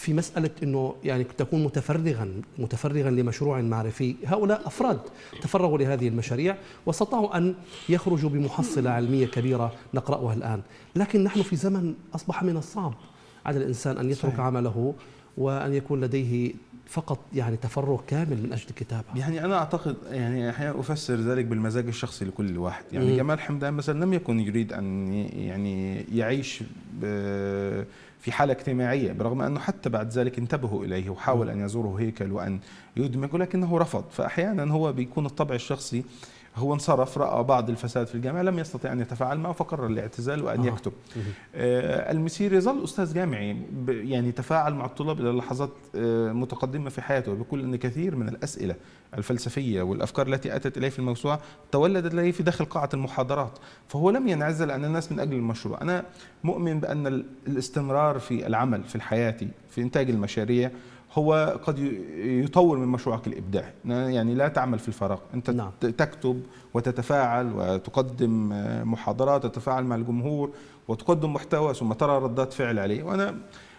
في مسألة أنه يعني تكون متفرغا متفرغا لمشروع معرفي هؤلاء أفراد تفرغوا لهذه المشاريع واستطاعوا أن يخرجوا بمحصلة علمية كبيرة نقرأها الآن لكن نحن في زمن أصبح من الصعب على الإنسان أن يترك صحيح. عمله وأن يكون لديه فقط يعني تفرغ كامل من اجل الكتابه يعني انا اعتقد يعني احيانا افسر ذلك بالمزاج الشخصي لكل واحد يعني مم. جمال حمدان مثلا لم يكن يريد ان يعني يعيش في حالة اجتماعية برغم أنه حتى بعد ذلك انتبهوا إليه وحاول أن يزوره هيكل وأن يدمج ولكنه رفض فأحيانا هو بيكون الطبع الشخصي هو انصرف رأى بعض الفساد في الجامعة لم يستطع أن يتفاعل معه فقرر الاعتزال وأن يكتب آه المسيري ظل أستاذ جامعي يعني تفاعل مع الطلاب إلى لحظات آه متقدمة في حياته وبيقول أن كثير من الأسئلة الفلسفية والأفكار التي أتت إليه في الموسوعة تولدت لديه في داخل قاعة المحاضرات فهو لم ينعزل عن الناس من أجل المشروع أنا مؤمن بأن الاستمرار في العمل في الحياة في إنتاج المشاريع هو قد يطور من مشروعك الابداعي يعني لا تعمل في الفراغ انت نعم. تكتب وتتفاعل وتقدم آه، محاضرات تتفاعل مع الجمهور وتقدم محتوى ثم ترى ردات فعل عليه وانا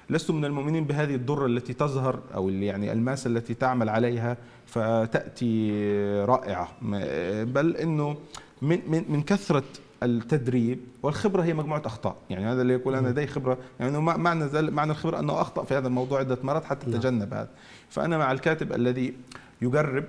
لست من المؤمنين بهذه الدره التي تظهر او يعني الماسه التي تعمل عليها فتاتي رائعه آه، بل انه من من من كثره التدريب والخبره هي مجموعه اخطاء يعني هذا اللي يقول انا لدي خبره يعني معنى معنى الخبره انه اخطا في هذا الموضوع عده مرات حتى نعم. تجنب هذا فانا مع الكاتب الذي يجرب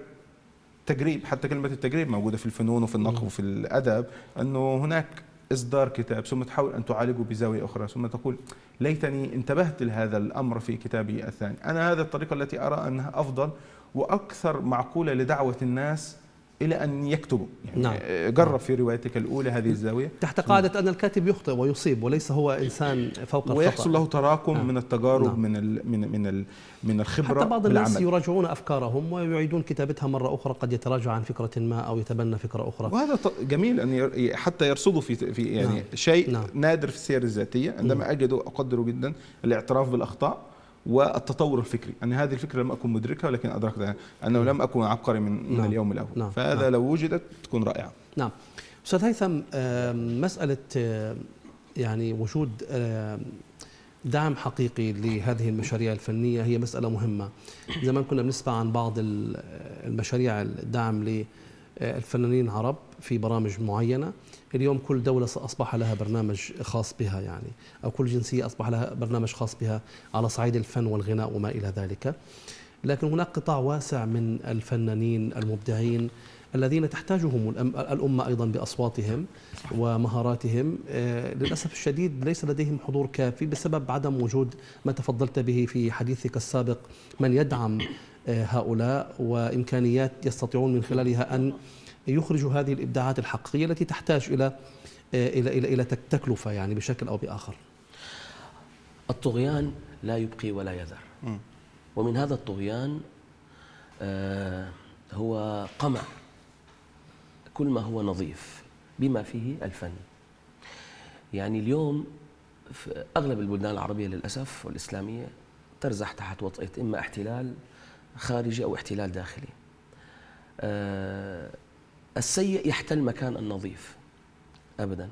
تجريب حتى كلمه التجريب موجوده في الفنون وفي النقد وفي الادب انه هناك اصدار كتاب ثم تحاول ان تعالجه بزاويه اخرى ثم تقول ليتني انتبهت لهذا الامر في كتابي الثاني انا هذه الطريقه التي ارى انها افضل واكثر معقوله لدعوه الناس إلى أن يكتبوا يعني نعم. جرب في روايتك الأولى هذه نعم. الزاوية تحت قاعدة أن الكاتب يخطئ ويصيب وليس هو إنسان فوق الخطأ ويحصل له تراكم نعم. من التجارب نعم. من من من, من الخبرة حتى بعض الناس بالعمل. يراجعون أفكارهم ويعيدون كتابتها مرة أخرى قد يتراجع عن فكرة ما أو يتبنى فكرة أخرى وهذا جميل أن حتى يرصدوا في في يعني نعم. شيء نعم. نادر في السير الذاتية عندما نعم. أجده أقدره جدا الاعتراف بالأخطاء والتطور الفكري ان يعني هذه الفكره لم اكن مدركها ولكن ادركتها انه نعم. لم اكن عبقري من, نعم. اليوم الاول نعم. فهذا نعم. لو وجدت تكون رائعه نعم استاذ هيثم آه، مساله آه، يعني وجود آه، دعم حقيقي لهذه المشاريع الفنيه هي مساله مهمه زمان كنا بنسمع عن بعض المشاريع الدعم للفنانين العرب في برامج معينه اليوم كل دولة أصبح لها برنامج خاص بها يعني أو كل جنسية أصبح لها برنامج خاص بها على صعيد الفن والغناء وما إلى ذلك لكن هناك قطاع واسع من الفنانين المبدعين الذين تحتاجهم الأمة أيضا بأصواتهم ومهاراتهم آه، للأسف الشديد ليس لديهم حضور كافي بسبب عدم وجود ما تفضلت به في حديثك السابق من يدعم آه، هؤلاء وإمكانيات يستطيعون من خلالها أن يخرج هذه الابداعات الحقيقيه التي تحتاج الى آه، الى الى, إلى تكلفه يعني بشكل او باخر. الطغيان لا يبقي ولا يذر. ومن هذا الطغيان آه، هو قمع كل ما هو نظيف بما فيه الفن. يعني اليوم في اغلب البلدان العربيه للاسف والاسلاميه ترزح تحت وطئه اما احتلال خارجي او احتلال داخلي. آه، السيء يحتل مكان النظيف ابدا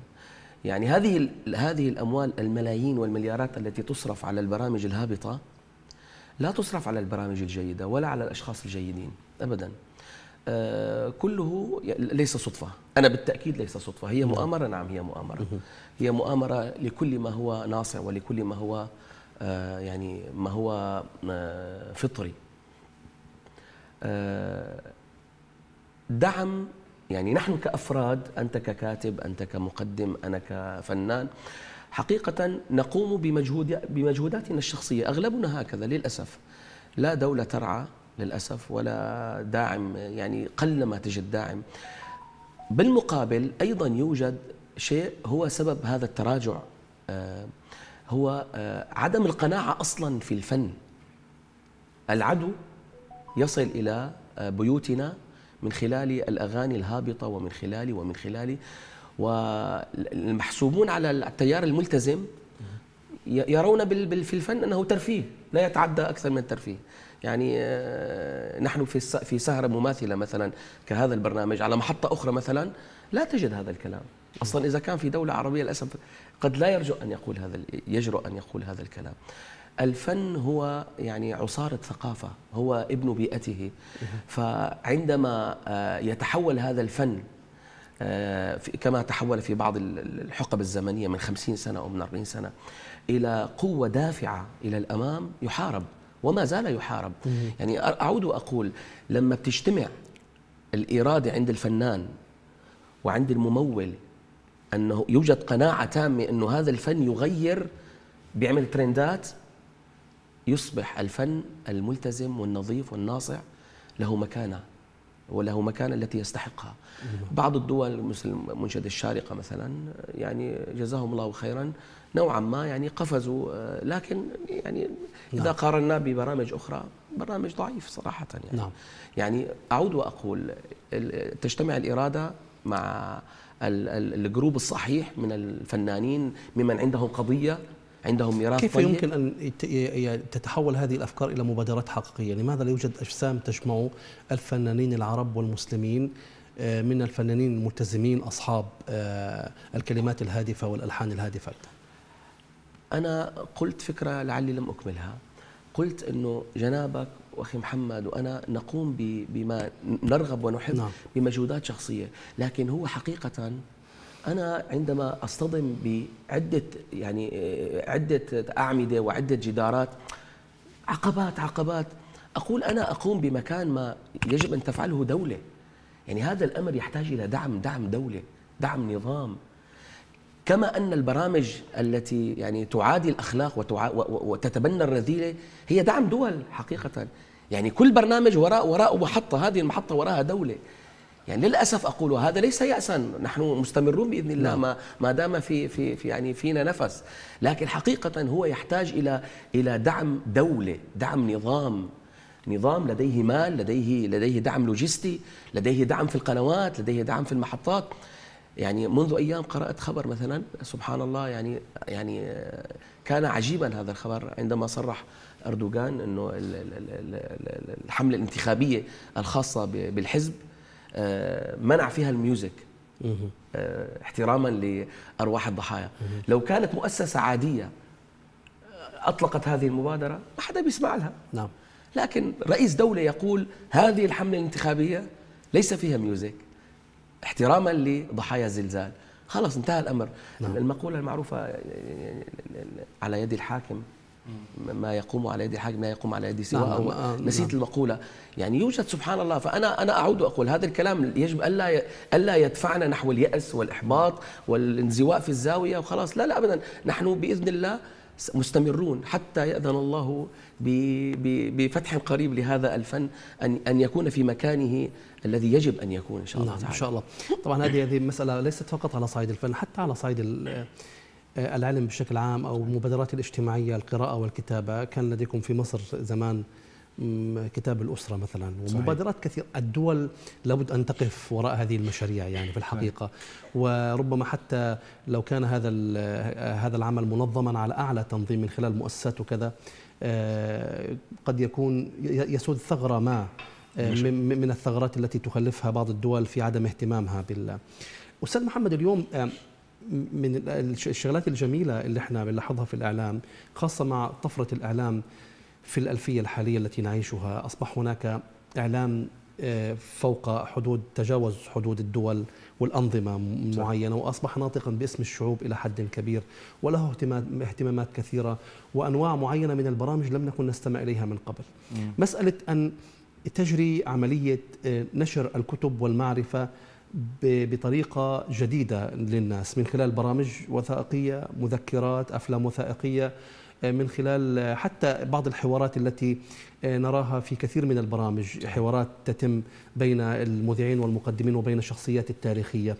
يعني هذه هذه الاموال الملايين والمليارات التي تصرف على البرامج الهابطه لا تصرف على البرامج الجيده ولا على الاشخاص الجيدين ابدا آه، كله ليس صدفه انا بالتاكيد ليس صدفه هي نعم. مؤامره نعم هي مؤامره هي مؤامره لكل ما هو ناصع ولكل ما هو آه، يعني ما هو آه، فطري دعم يعني نحن كأفراد أنت ككاتب أنت كمقدم أنا كفنان حقيقة نقوم بمجهود بمجهوداتنا الشخصية أغلبنا هكذا للأسف لا دولة ترعى للأسف ولا داعم يعني قلما تجد داعم بالمقابل أيضا يوجد شيء هو سبب هذا التراجع آه، هو آه، عدم القناعة أصلا في الفن العدو يصل إلى آه، بيوتنا من خلال الأغاني الهابطة ومن خلال ومن خلال والمحسوبون على التيار الملتزم يرون في الفن أنه ترفيه لا يتعدى أكثر من الترفيه يعني آه، نحن في في سهرة مماثلة مثلا كهذا البرنامج على محطة أخرى مثلا لا تجد هذا الكلام أصلا إذا كان في دولة عربية للأسف قد لا يرجو أن يقول هذا يجرؤ أن يقول هذا الكلام الفن هو يعني عصارة ثقافة هو ابن بيئته فعندما آه، يتحول هذا الفن آه، كما تحول في بعض الحقب الزمنية من خمسين سنة أو من 40 سنة إلى قوة دافعة إلى الأمام يحارب وما زال يحارب يعني أعود وأقول لما بتجتمع الإرادة عند الفنان وعند الممول أنه يوجد قناعة تامة أنه هذا الفن يغير بيعمل ترندات يصبح الفن الملتزم والنظيف والناصع له مكانه وله مكانه التي يستحقها نعم. بعض الدول مثل منشد الشارقه مثلا يعني جزاهم الله خيرا نوعا ما يعني قفزوا آه، لكن يعني اذا نعم. قارنا ببرامج اخرى برنامج ضعيف صراحه يعني نعم. يعني اعود واقول تجتمع الاراده مع الجروب الصحيح من الفنانين ممن عندهم قضيه عندهم ميراث كيف طيب؟ يمكن أن تتحول هذه الأفكار إلى مبادرات حقيقية لماذا لا يوجد أجسام تجمع الفنانين العرب والمسلمين آه، من الفنانين الملتزمين أصحاب آه، الكلمات الهادفة والألحان الهادفة أنا قلت فكرة لعلي لم أكملها قلت أنه جنابك واخي محمد وانا نقوم بما نرغب ونحب نعم. بمجهودات شخصيه لكن هو حقيقه انا عندما اصطدم بعده يعني عده اعمده وعده جدارات عقبات عقبات اقول انا اقوم بمكان ما يجب ان تفعله دوله يعني هذا الامر يحتاج الى دعم دعم دوله دعم نظام كما ان البرامج التي يعني تعادي الاخلاق وتعا وتتبنى الرذيله هي دعم دول حقيقه يعني كل برنامج وراء وراء محطه هذه المحطه وراها دوله يعني للاسف اقول هذا ليس ياسا نحن مستمرون باذن الله نعم. ما ما دام في في في يعني فينا نفس لكن حقيقه هو يحتاج الى الى دعم دوله دعم نظام نظام لديه مال لديه لديه دعم لوجستي لديه دعم في القنوات لديه دعم في المحطات يعني منذ ايام قرات خبر مثلا سبحان الله يعني يعني كان عجيبا هذا الخبر عندما صرح اردوغان انه الحمله الانتخابيه الخاصه بالحزب آه، منع فيها الميوزك آه، احتراما لارواح الضحايا لو كانت مؤسسه عاديه اطلقت هذه المبادره ما حدا بيسمع لها نعم لكن رئيس دوله يقول هذه الحمله الانتخابيه ليس فيها ميوزك احتراما لضحايا الزلزال خلاص انتهى الامر نعم. المقوله المعروفه يعني، على يد الحاكم ما يقوم على يد الحاج لا يقوم على يد سواه نعم, نعم،, نعم. نسيت نعم المقولة يعني يوجد سبحان الله فأنا أنا أعود واقول هذا الكلام يجب ألا ألا يدفعنا نحو اليأس والإحباط والانزواء في الزاوية وخلاص لا لا أبدا نحن بإذن الله مستمرون حتى يأذن الله بفتح قريب لهذا الفن أن أن يكون في مكانه الذي يجب أن يكون إن شاء الله نعم، تعالى. إن شاء الله طبعا هذه هذه مسألة ليست فقط على صعيد الفن حتى على صعيد آه، العلم بشكل عام أو المبادرات الاجتماعية القراءة والكتابة كان لديكم في مصر زمان كتاب الأسرة مثلا ومبادرات كثيرة الدول لابد أن تقف وراء هذه المشاريع يعني في الحقيقة وربما حتى لو كان هذا هذا العمل منظما على أعلى تنظيم من خلال مؤسسات وكذا آه، قد يكون يسود ثغرة ما آه، من الثغرات التي تخلفها بعض الدول في عدم اهتمامها بال أستاذ محمد اليوم من الشغلات الجميله اللي احنا بنلاحظها في الاعلام خاصه مع طفره الاعلام في الالفيه الحاليه التي نعيشها اصبح هناك اعلام آه، فوق حدود تجاوز حدود الدول والأنظمة معينة وأصبح ناطقا باسم الشعوب إلى حد كبير وله اهتمامات كثيرة وأنواع معينة من البرامج لم نكن نستمع إليها من قبل مسألة أن تجري عملية آه، نشر الكتب والمعرفة بطريقة جديدة للناس من خلال برامج وثائقية مذكرات أفلام وثائقية آه، من خلال آه، حتى بعض الحوارات التي آه، نراها في كثير من البرامج حوارات تتم بين المذيعين والمقدمين وبين الشخصيات التاريخية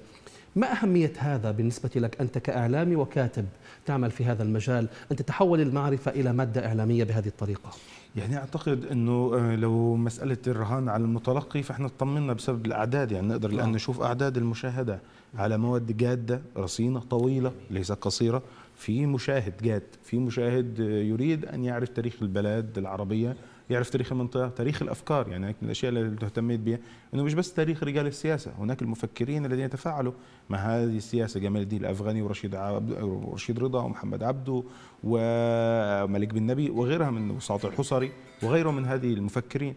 ما أهمية هذا بالنسبة لك أنت كإعلامي وكاتب تعمل في هذا المجال أن تتحول المعرفة إلى مادة إعلامية بهذه الطريقة؟ يعني اعتقد انه آه، لو مساله الرهان على المتلقي فاحنا اطمنا بسبب الاعداد يعني نقدر الان آه. نشوف اعداد المشاهده على مواد جاده رصينه طويله ليست قصيره في مشاهد جاد في مشاهد آه، يريد ان يعرف تاريخ البلاد العربيه يعرف تاريخ المنطقه تاريخ الافكار يعني من الاشياء اللي اهتميت بها انه مش بس تاريخ رجال السياسه هناك المفكرين الذين تفاعلوا مع هذه السياسه جمال الدين الافغاني ورشيد عبد ورشيد رضا ومحمد عبده وملك بن نبي وغيرها من وساط الحصري وغيره من هذه المفكرين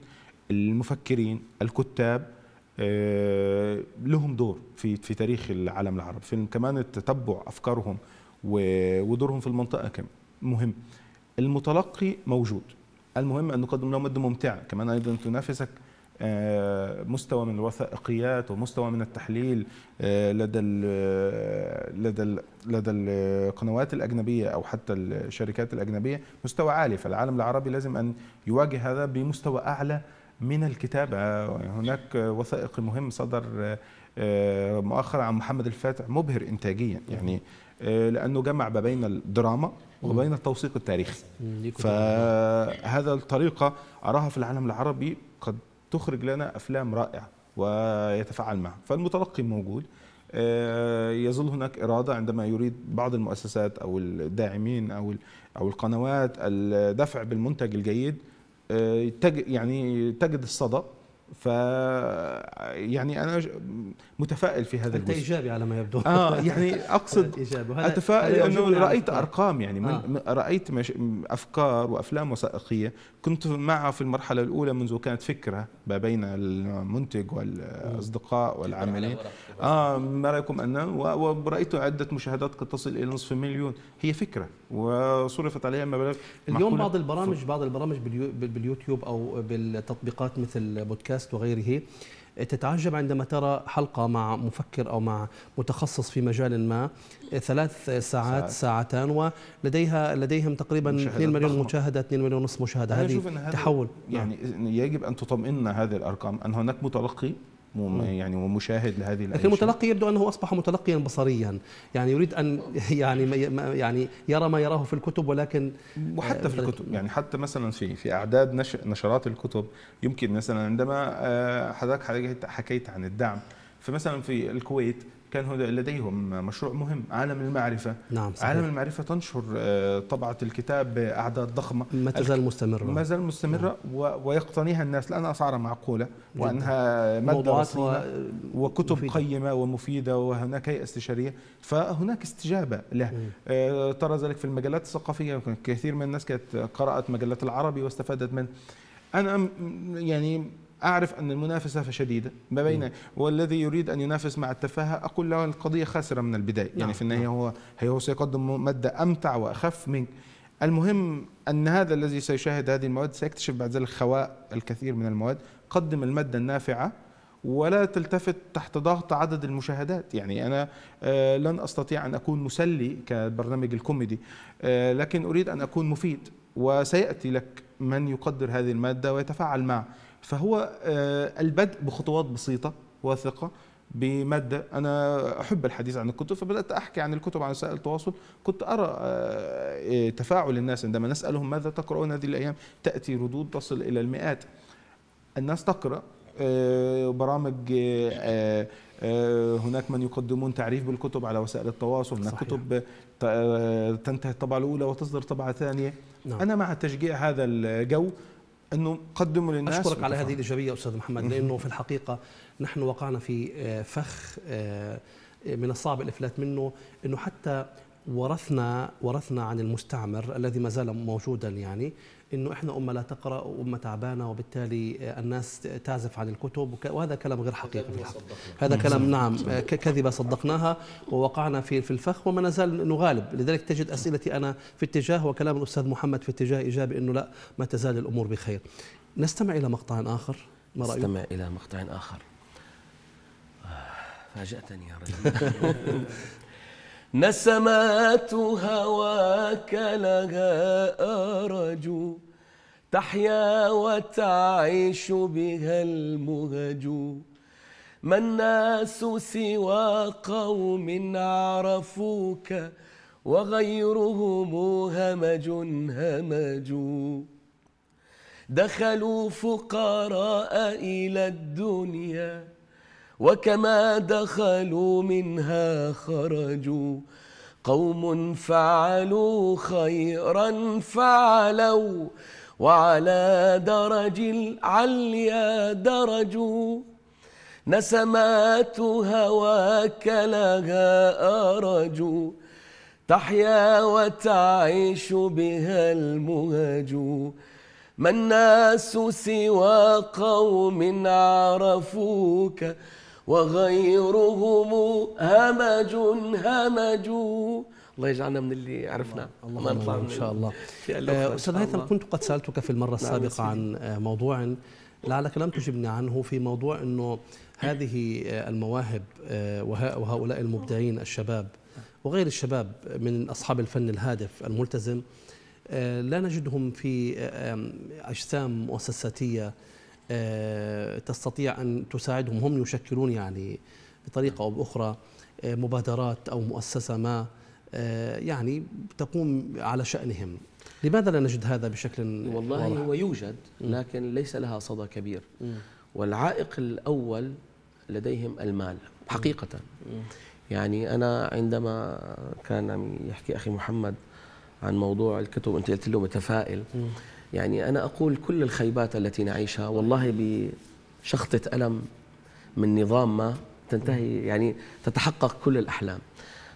المفكرين الكتاب آه، لهم دور في في تاريخ العالم العربي في كمان تتبع افكارهم ودورهم في المنطقه كمان مهم المتلقي موجود المهم أن نقدم لهم مده ممتعة كمان أيضا تنافسك آه، مستوى من الوثائقيات ومستوى من التحليل آه، لدى ال آه، لدى الـ لدى القنوات الاجنبيه او حتى الشركات الاجنبيه مستوى عالي فالعالم العربي لازم ان يواجه هذا بمستوى اعلى من الكتابه هناك وثائقي مهم صدر مؤخرا عن محمد الفاتح مبهر انتاجيا نعم. يعني لانه جمع ما بين الدراما وبين التوثيق التاريخي فهذا الطريقة أراها في العالم العربي قد تخرج لنا أفلام رائعة ويتفاعل معها فالمتلقي موجود آه، يظل هناك إرادة عندما يريد بعض المؤسسات أو الداعمين أو أو القنوات الدفع بالمنتج الجيد آه، يعني تجد الصدى ف يعني انا متفائل في هذا انت الجزء. ايجابي على ما يبدو اه يعني اقصد اتفائل انه رايت ارقام يعني من آه. رايت مش افكار وافلام وثائقيه كنت معها في المرحله الاولى منذ كانت فكره ما بين المنتج والاصدقاء والعاملين اه ما رايكم ان ورايت عده مشاهدات قد تصل الى نصف مليون هي فكره وصرفت عليها مبالغ اليوم بعض البرامج بعض البرامج باليوتيوب او بالتطبيقات مثل بودكاست بودكاست وغيره آه، تتعجب عندما ترى حلقة مع مفكر أو مع متخصص في مجال ما آه، ثلاث ساعات ساعة. ساعتان ولديها لديهم تقريبا 2 مليون مشاهدة 2 مليون ونصف مشاهدة هذه تحول يعني نعم. يجب أن تطمئن هذه الأرقام أن هناك متلقي يعني ومشاهد لهذه الاشياء لكن المتلقي يبدو انه اصبح متلقيا بصريا يعني يريد ان يعني يعني يرى ما يراه في الكتب ولكن وحتى في آه، الكتب يعني حتى مثلا في في اعداد نشرات الكتب يمكن مثلا عندما آه، حضرتك حكيت عن الدعم فمثلا في الكويت كان لديهم مشروع مهم عالم المعرفة نعم صحيح. عالم المعرفة تنشر آه، طبعة الكتاب بأعداد ضخمة ما تزال مستمرة ما زال مستمرة نعم. ويقتنيها الناس لأن أسعارها معقولة وأنها مادة رصينة وكتب مفيدة. قيمة ومفيدة وهناك هيئة استشارية فهناك استجابة له مم. آه، ترى ذلك في المجلات الثقافية كثير من الناس كانت قرأت مجلات العربي واستفادت منه أنا يعني أعرف أن المنافسة شديدة ما بين والذي يريد أن ينافس مع التفاهة أقول له القضية خاسرة من البداية يعني نعم. يعني في النهاية نعم. هو هو سيقدم مادة أمتع وأخف منك المهم أن هذا الذي سيشاهد هذه المواد سيكتشف بعد ذلك خواء الكثير من المواد قدم المادة النافعة ولا تلتفت تحت ضغط عدد المشاهدات يعني أنا آه، لن أستطيع أن أكون مسلي كبرنامج الكوميدي آه، لكن أريد أن أكون مفيد وسيأتي لك من يقدر هذه المادة ويتفاعل معه فهو آه، البدء بخطوات بسيطه واثقه بماده انا احب الحديث عن الكتب فبدات احكي عن الكتب عن وسائل التواصل كنت ارى آه، آه، تفاعل الناس عندما نسالهم ماذا تقرؤون هذه الايام تاتي ردود تصل الى المئات الناس تقرا برامج هناك من يقدمون تعريف بالكتب على وسائل التواصل هناك صحيح. كتب تنتهي الطبعه الاولى وتصدر طبعه ثانيه نعم. انا مع تشجيع هذا الجو انه قدموا للناس اشكرك على هذه الايجابيه استاذ محمد لانه في الحقيقه نحن وقعنا في آه، فخ آه، من الصعب الافلات منه انه حتى ورثنا ورثنا عن المستعمر الذي ما زال موجودا يعني انه احنا امه لا تقرا وامه تعبانه وبالتالي الناس تعزف عن الكتب وهذا كلام غير حقيقي في الحق هذا كلام نعم كذبه صدقناها ووقعنا في في الفخ وما نزال نغالب لذلك تجد اسئلتي انا في اتجاه وكلام الاستاذ محمد في اتجاه ايجابي انه لا ما تزال الامور بخير نستمع الى مقطع اخر ما رايك نستمع الى مقطع اخر آه، فاجأتني يا رجل نسمات هواك لها أرجو تحيا وتعيش بها المهج ما الناس سوى قوم عرفوك وغيرهم همج همج دخلوا فقراء إلى الدنيا وكما دخلوا منها خرجوا قوم فعلوا خيرا فعلوا وعلى درج العليا درجوا نسمات هواك لها أرجوا تحيا وتعيش بها المهج ما الناس سوى قوم عرفوك وغيرهم همج همج الله يجعلنا من اللي عرفنا الله, الله, الله, ان شاء الله آه، استاذ هيثم كنت قد سالتك في المره نعم، السابقه عن آه، موضوع لعلك لم تجبني عنه في موضوع انه هذه آه، المواهب وهؤلاء المبدعين الشباب وغير الشباب من اصحاب الفن الهادف الملتزم لا نجدهم في اجسام مؤسساتيه آه، تستطيع أن تساعدهم هم يشكلون يعني بطريقة أو بأخرى آه، مبادرات أو مؤسسة ما آه، يعني تقوم على شأنهم لماذا لا نجد هذا بشكل والله واضح؟ هو يوجد لكن ليس لها صدى كبير والعائق الأول لديهم المال حقيقة يعني أنا عندما كان يحكي أخي محمد عن موضوع الكتب أنت قلت له متفائل يعني أنا أقول كل الخيبات التي نعيشها والله بشخطة ألم من نظام ما تنتهي يعني تتحقق كل الأحلام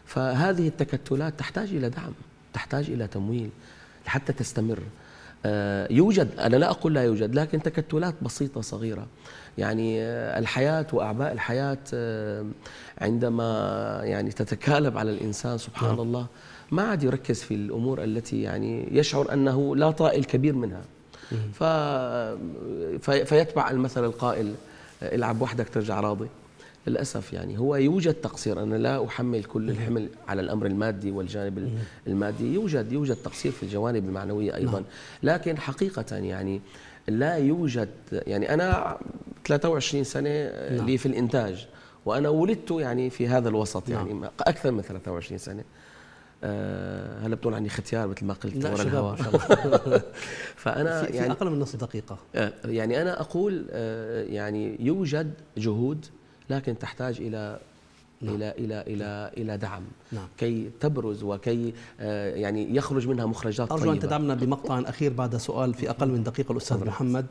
فهذه التكتلات تحتاج إلى دعم تحتاج إلى تمويل حتى تستمر آه، يوجد أنا لا أقول لا يوجد لكن تكتلات بسيطة صغيرة يعني آه، الحياة وأعباء الحياة آه، عندما يعني تتكالب على الإنسان سبحان نعم. الله ما عاد يركز في الامور التي يعني يشعر انه لا طائل كبير منها ف... فيتبع المثل القائل العب وحدك ترجع راضي للاسف يعني هو يوجد تقصير انا لا احمل كل الحمل على الامر المادي والجانب المادي يوجد يوجد تقصير في الجوانب المعنويه ايضا نعم. لكن حقيقه يعني لا يوجد يعني انا 23 سنه آه، نعم. لي في الانتاج وانا ولدت يعني في هذا الوسط يعني نعم. اكثر من 23 سنه آه هلا بتقول عني ختيار مثل ما قلت ورا الهواء ان شاء الله فانا في يعني اقل من نص دقيقه آه يعني انا اقول آه يعني يوجد جهود لكن تحتاج الى لا. نعم. الى الى الى الى دعم نعم. كي تبرز وكي آه، يعني يخرج منها مخرجات أرجو طيبة. أن تدعمنا بمقطع أخير بعد سؤال في أقل من دقيقة الأستاذ محمد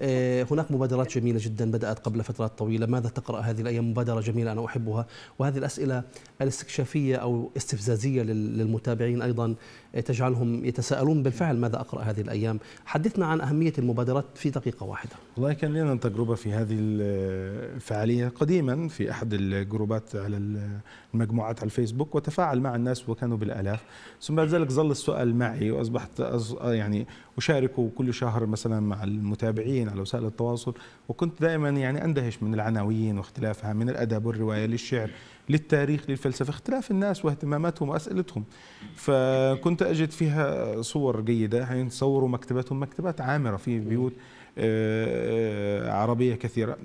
آه، هناك مبادرات جميلة جدا بدأت قبل فترات طويلة ماذا تقرأ هذه الأيام مبادرة جميلة أنا أحبها وهذه الأسئلة الاستكشافية أو استفزازية للمتابعين أيضا آه، تجعلهم يتساءلون بالفعل ماذا أقرأ هذه الأيام حدثنا عن أهمية المبادرات في دقيقة واحدة والله كان لنا تجربة في هذه الفعالية قديما في أحد الجروبات على المجموعات على الفيسبوك وتفاعل مع الناس وكانوا بالالاف ثم بعد ذلك ظل السؤال معي واصبحت أز... يعني اشاركه كل شهر مثلا مع المتابعين على وسائل التواصل وكنت دائما يعني اندهش من العناوين واختلافها من الادب والروايه للشعر للتاريخ للفلسفه اختلاف الناس واهتماماتهم واسئلتهم فكنت اجد فيها صور جيده حين صوروا مكتباتهم مكتبات عامره في بيوت آه، آه، عربيه كثيره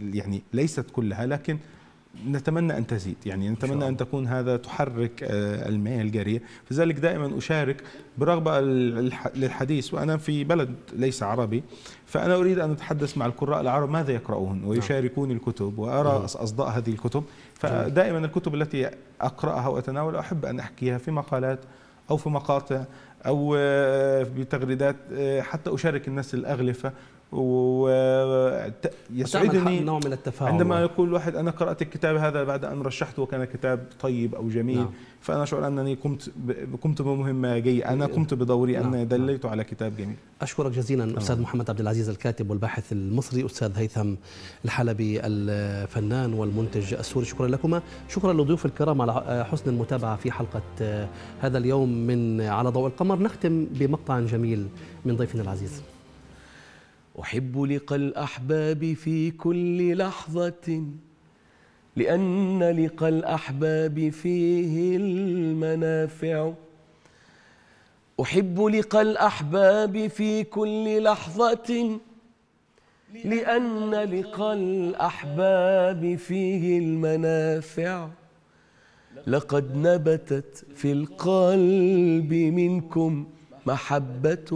يعني ليست كلها لكن نتمنى أن تزيد يعني نتمنى أن تكون هذا تحرك آه، المياه الجارية فذلك دائما أشارك برغبة للحديث وأنا في بلد ليس عربي فأنا أريد أن أتحدث مع القراء العرب ماذا يقرؤون نعم. ويشاركوني الكتب وأرى نعم. أصداء هذه الكتب فدائما الكتب التي أقرأها وأتناولها أحب أن أحكيها في مقالات أو في مقاطع أو آه، بتغريدات آه، حتى أشارك الناس الأغلفة ويسعدني نوع من التفاهم عندما يقول الواحد انا قرات الكتاب هذا بعد ان رشحته وكان كتاب طيب او جميل نعم. فانا اشعر انني قمت قمت بمهمه جيده انا قمت بدوري نعم. ان دليت على كتاب جميل اشكرك جزيلا نعم. استاذ محمد عبد العزيز الكاتب والباحث المصري استاذ هيثم الحلبي الفنان والمنتج السوري شكرا لكما شكرا لضيوف الكرام على حسن المتابعه في حلقه هذا اليوم من على ضوء القمر نختم بمقطع جميل من ضيفنا العزيز أحب لقى الأحباب في كل لحظة لأن لقى الأحباب فيه المنافع أحب لقى الأحباب في كل لحظة لأن لقى الأحباب فيه المنافع لقد نبتت في القلب منكم محبة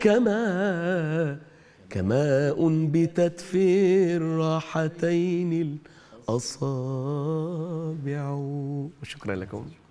كما كما أنبتت في الراحتين الأصابع وشكرا لكم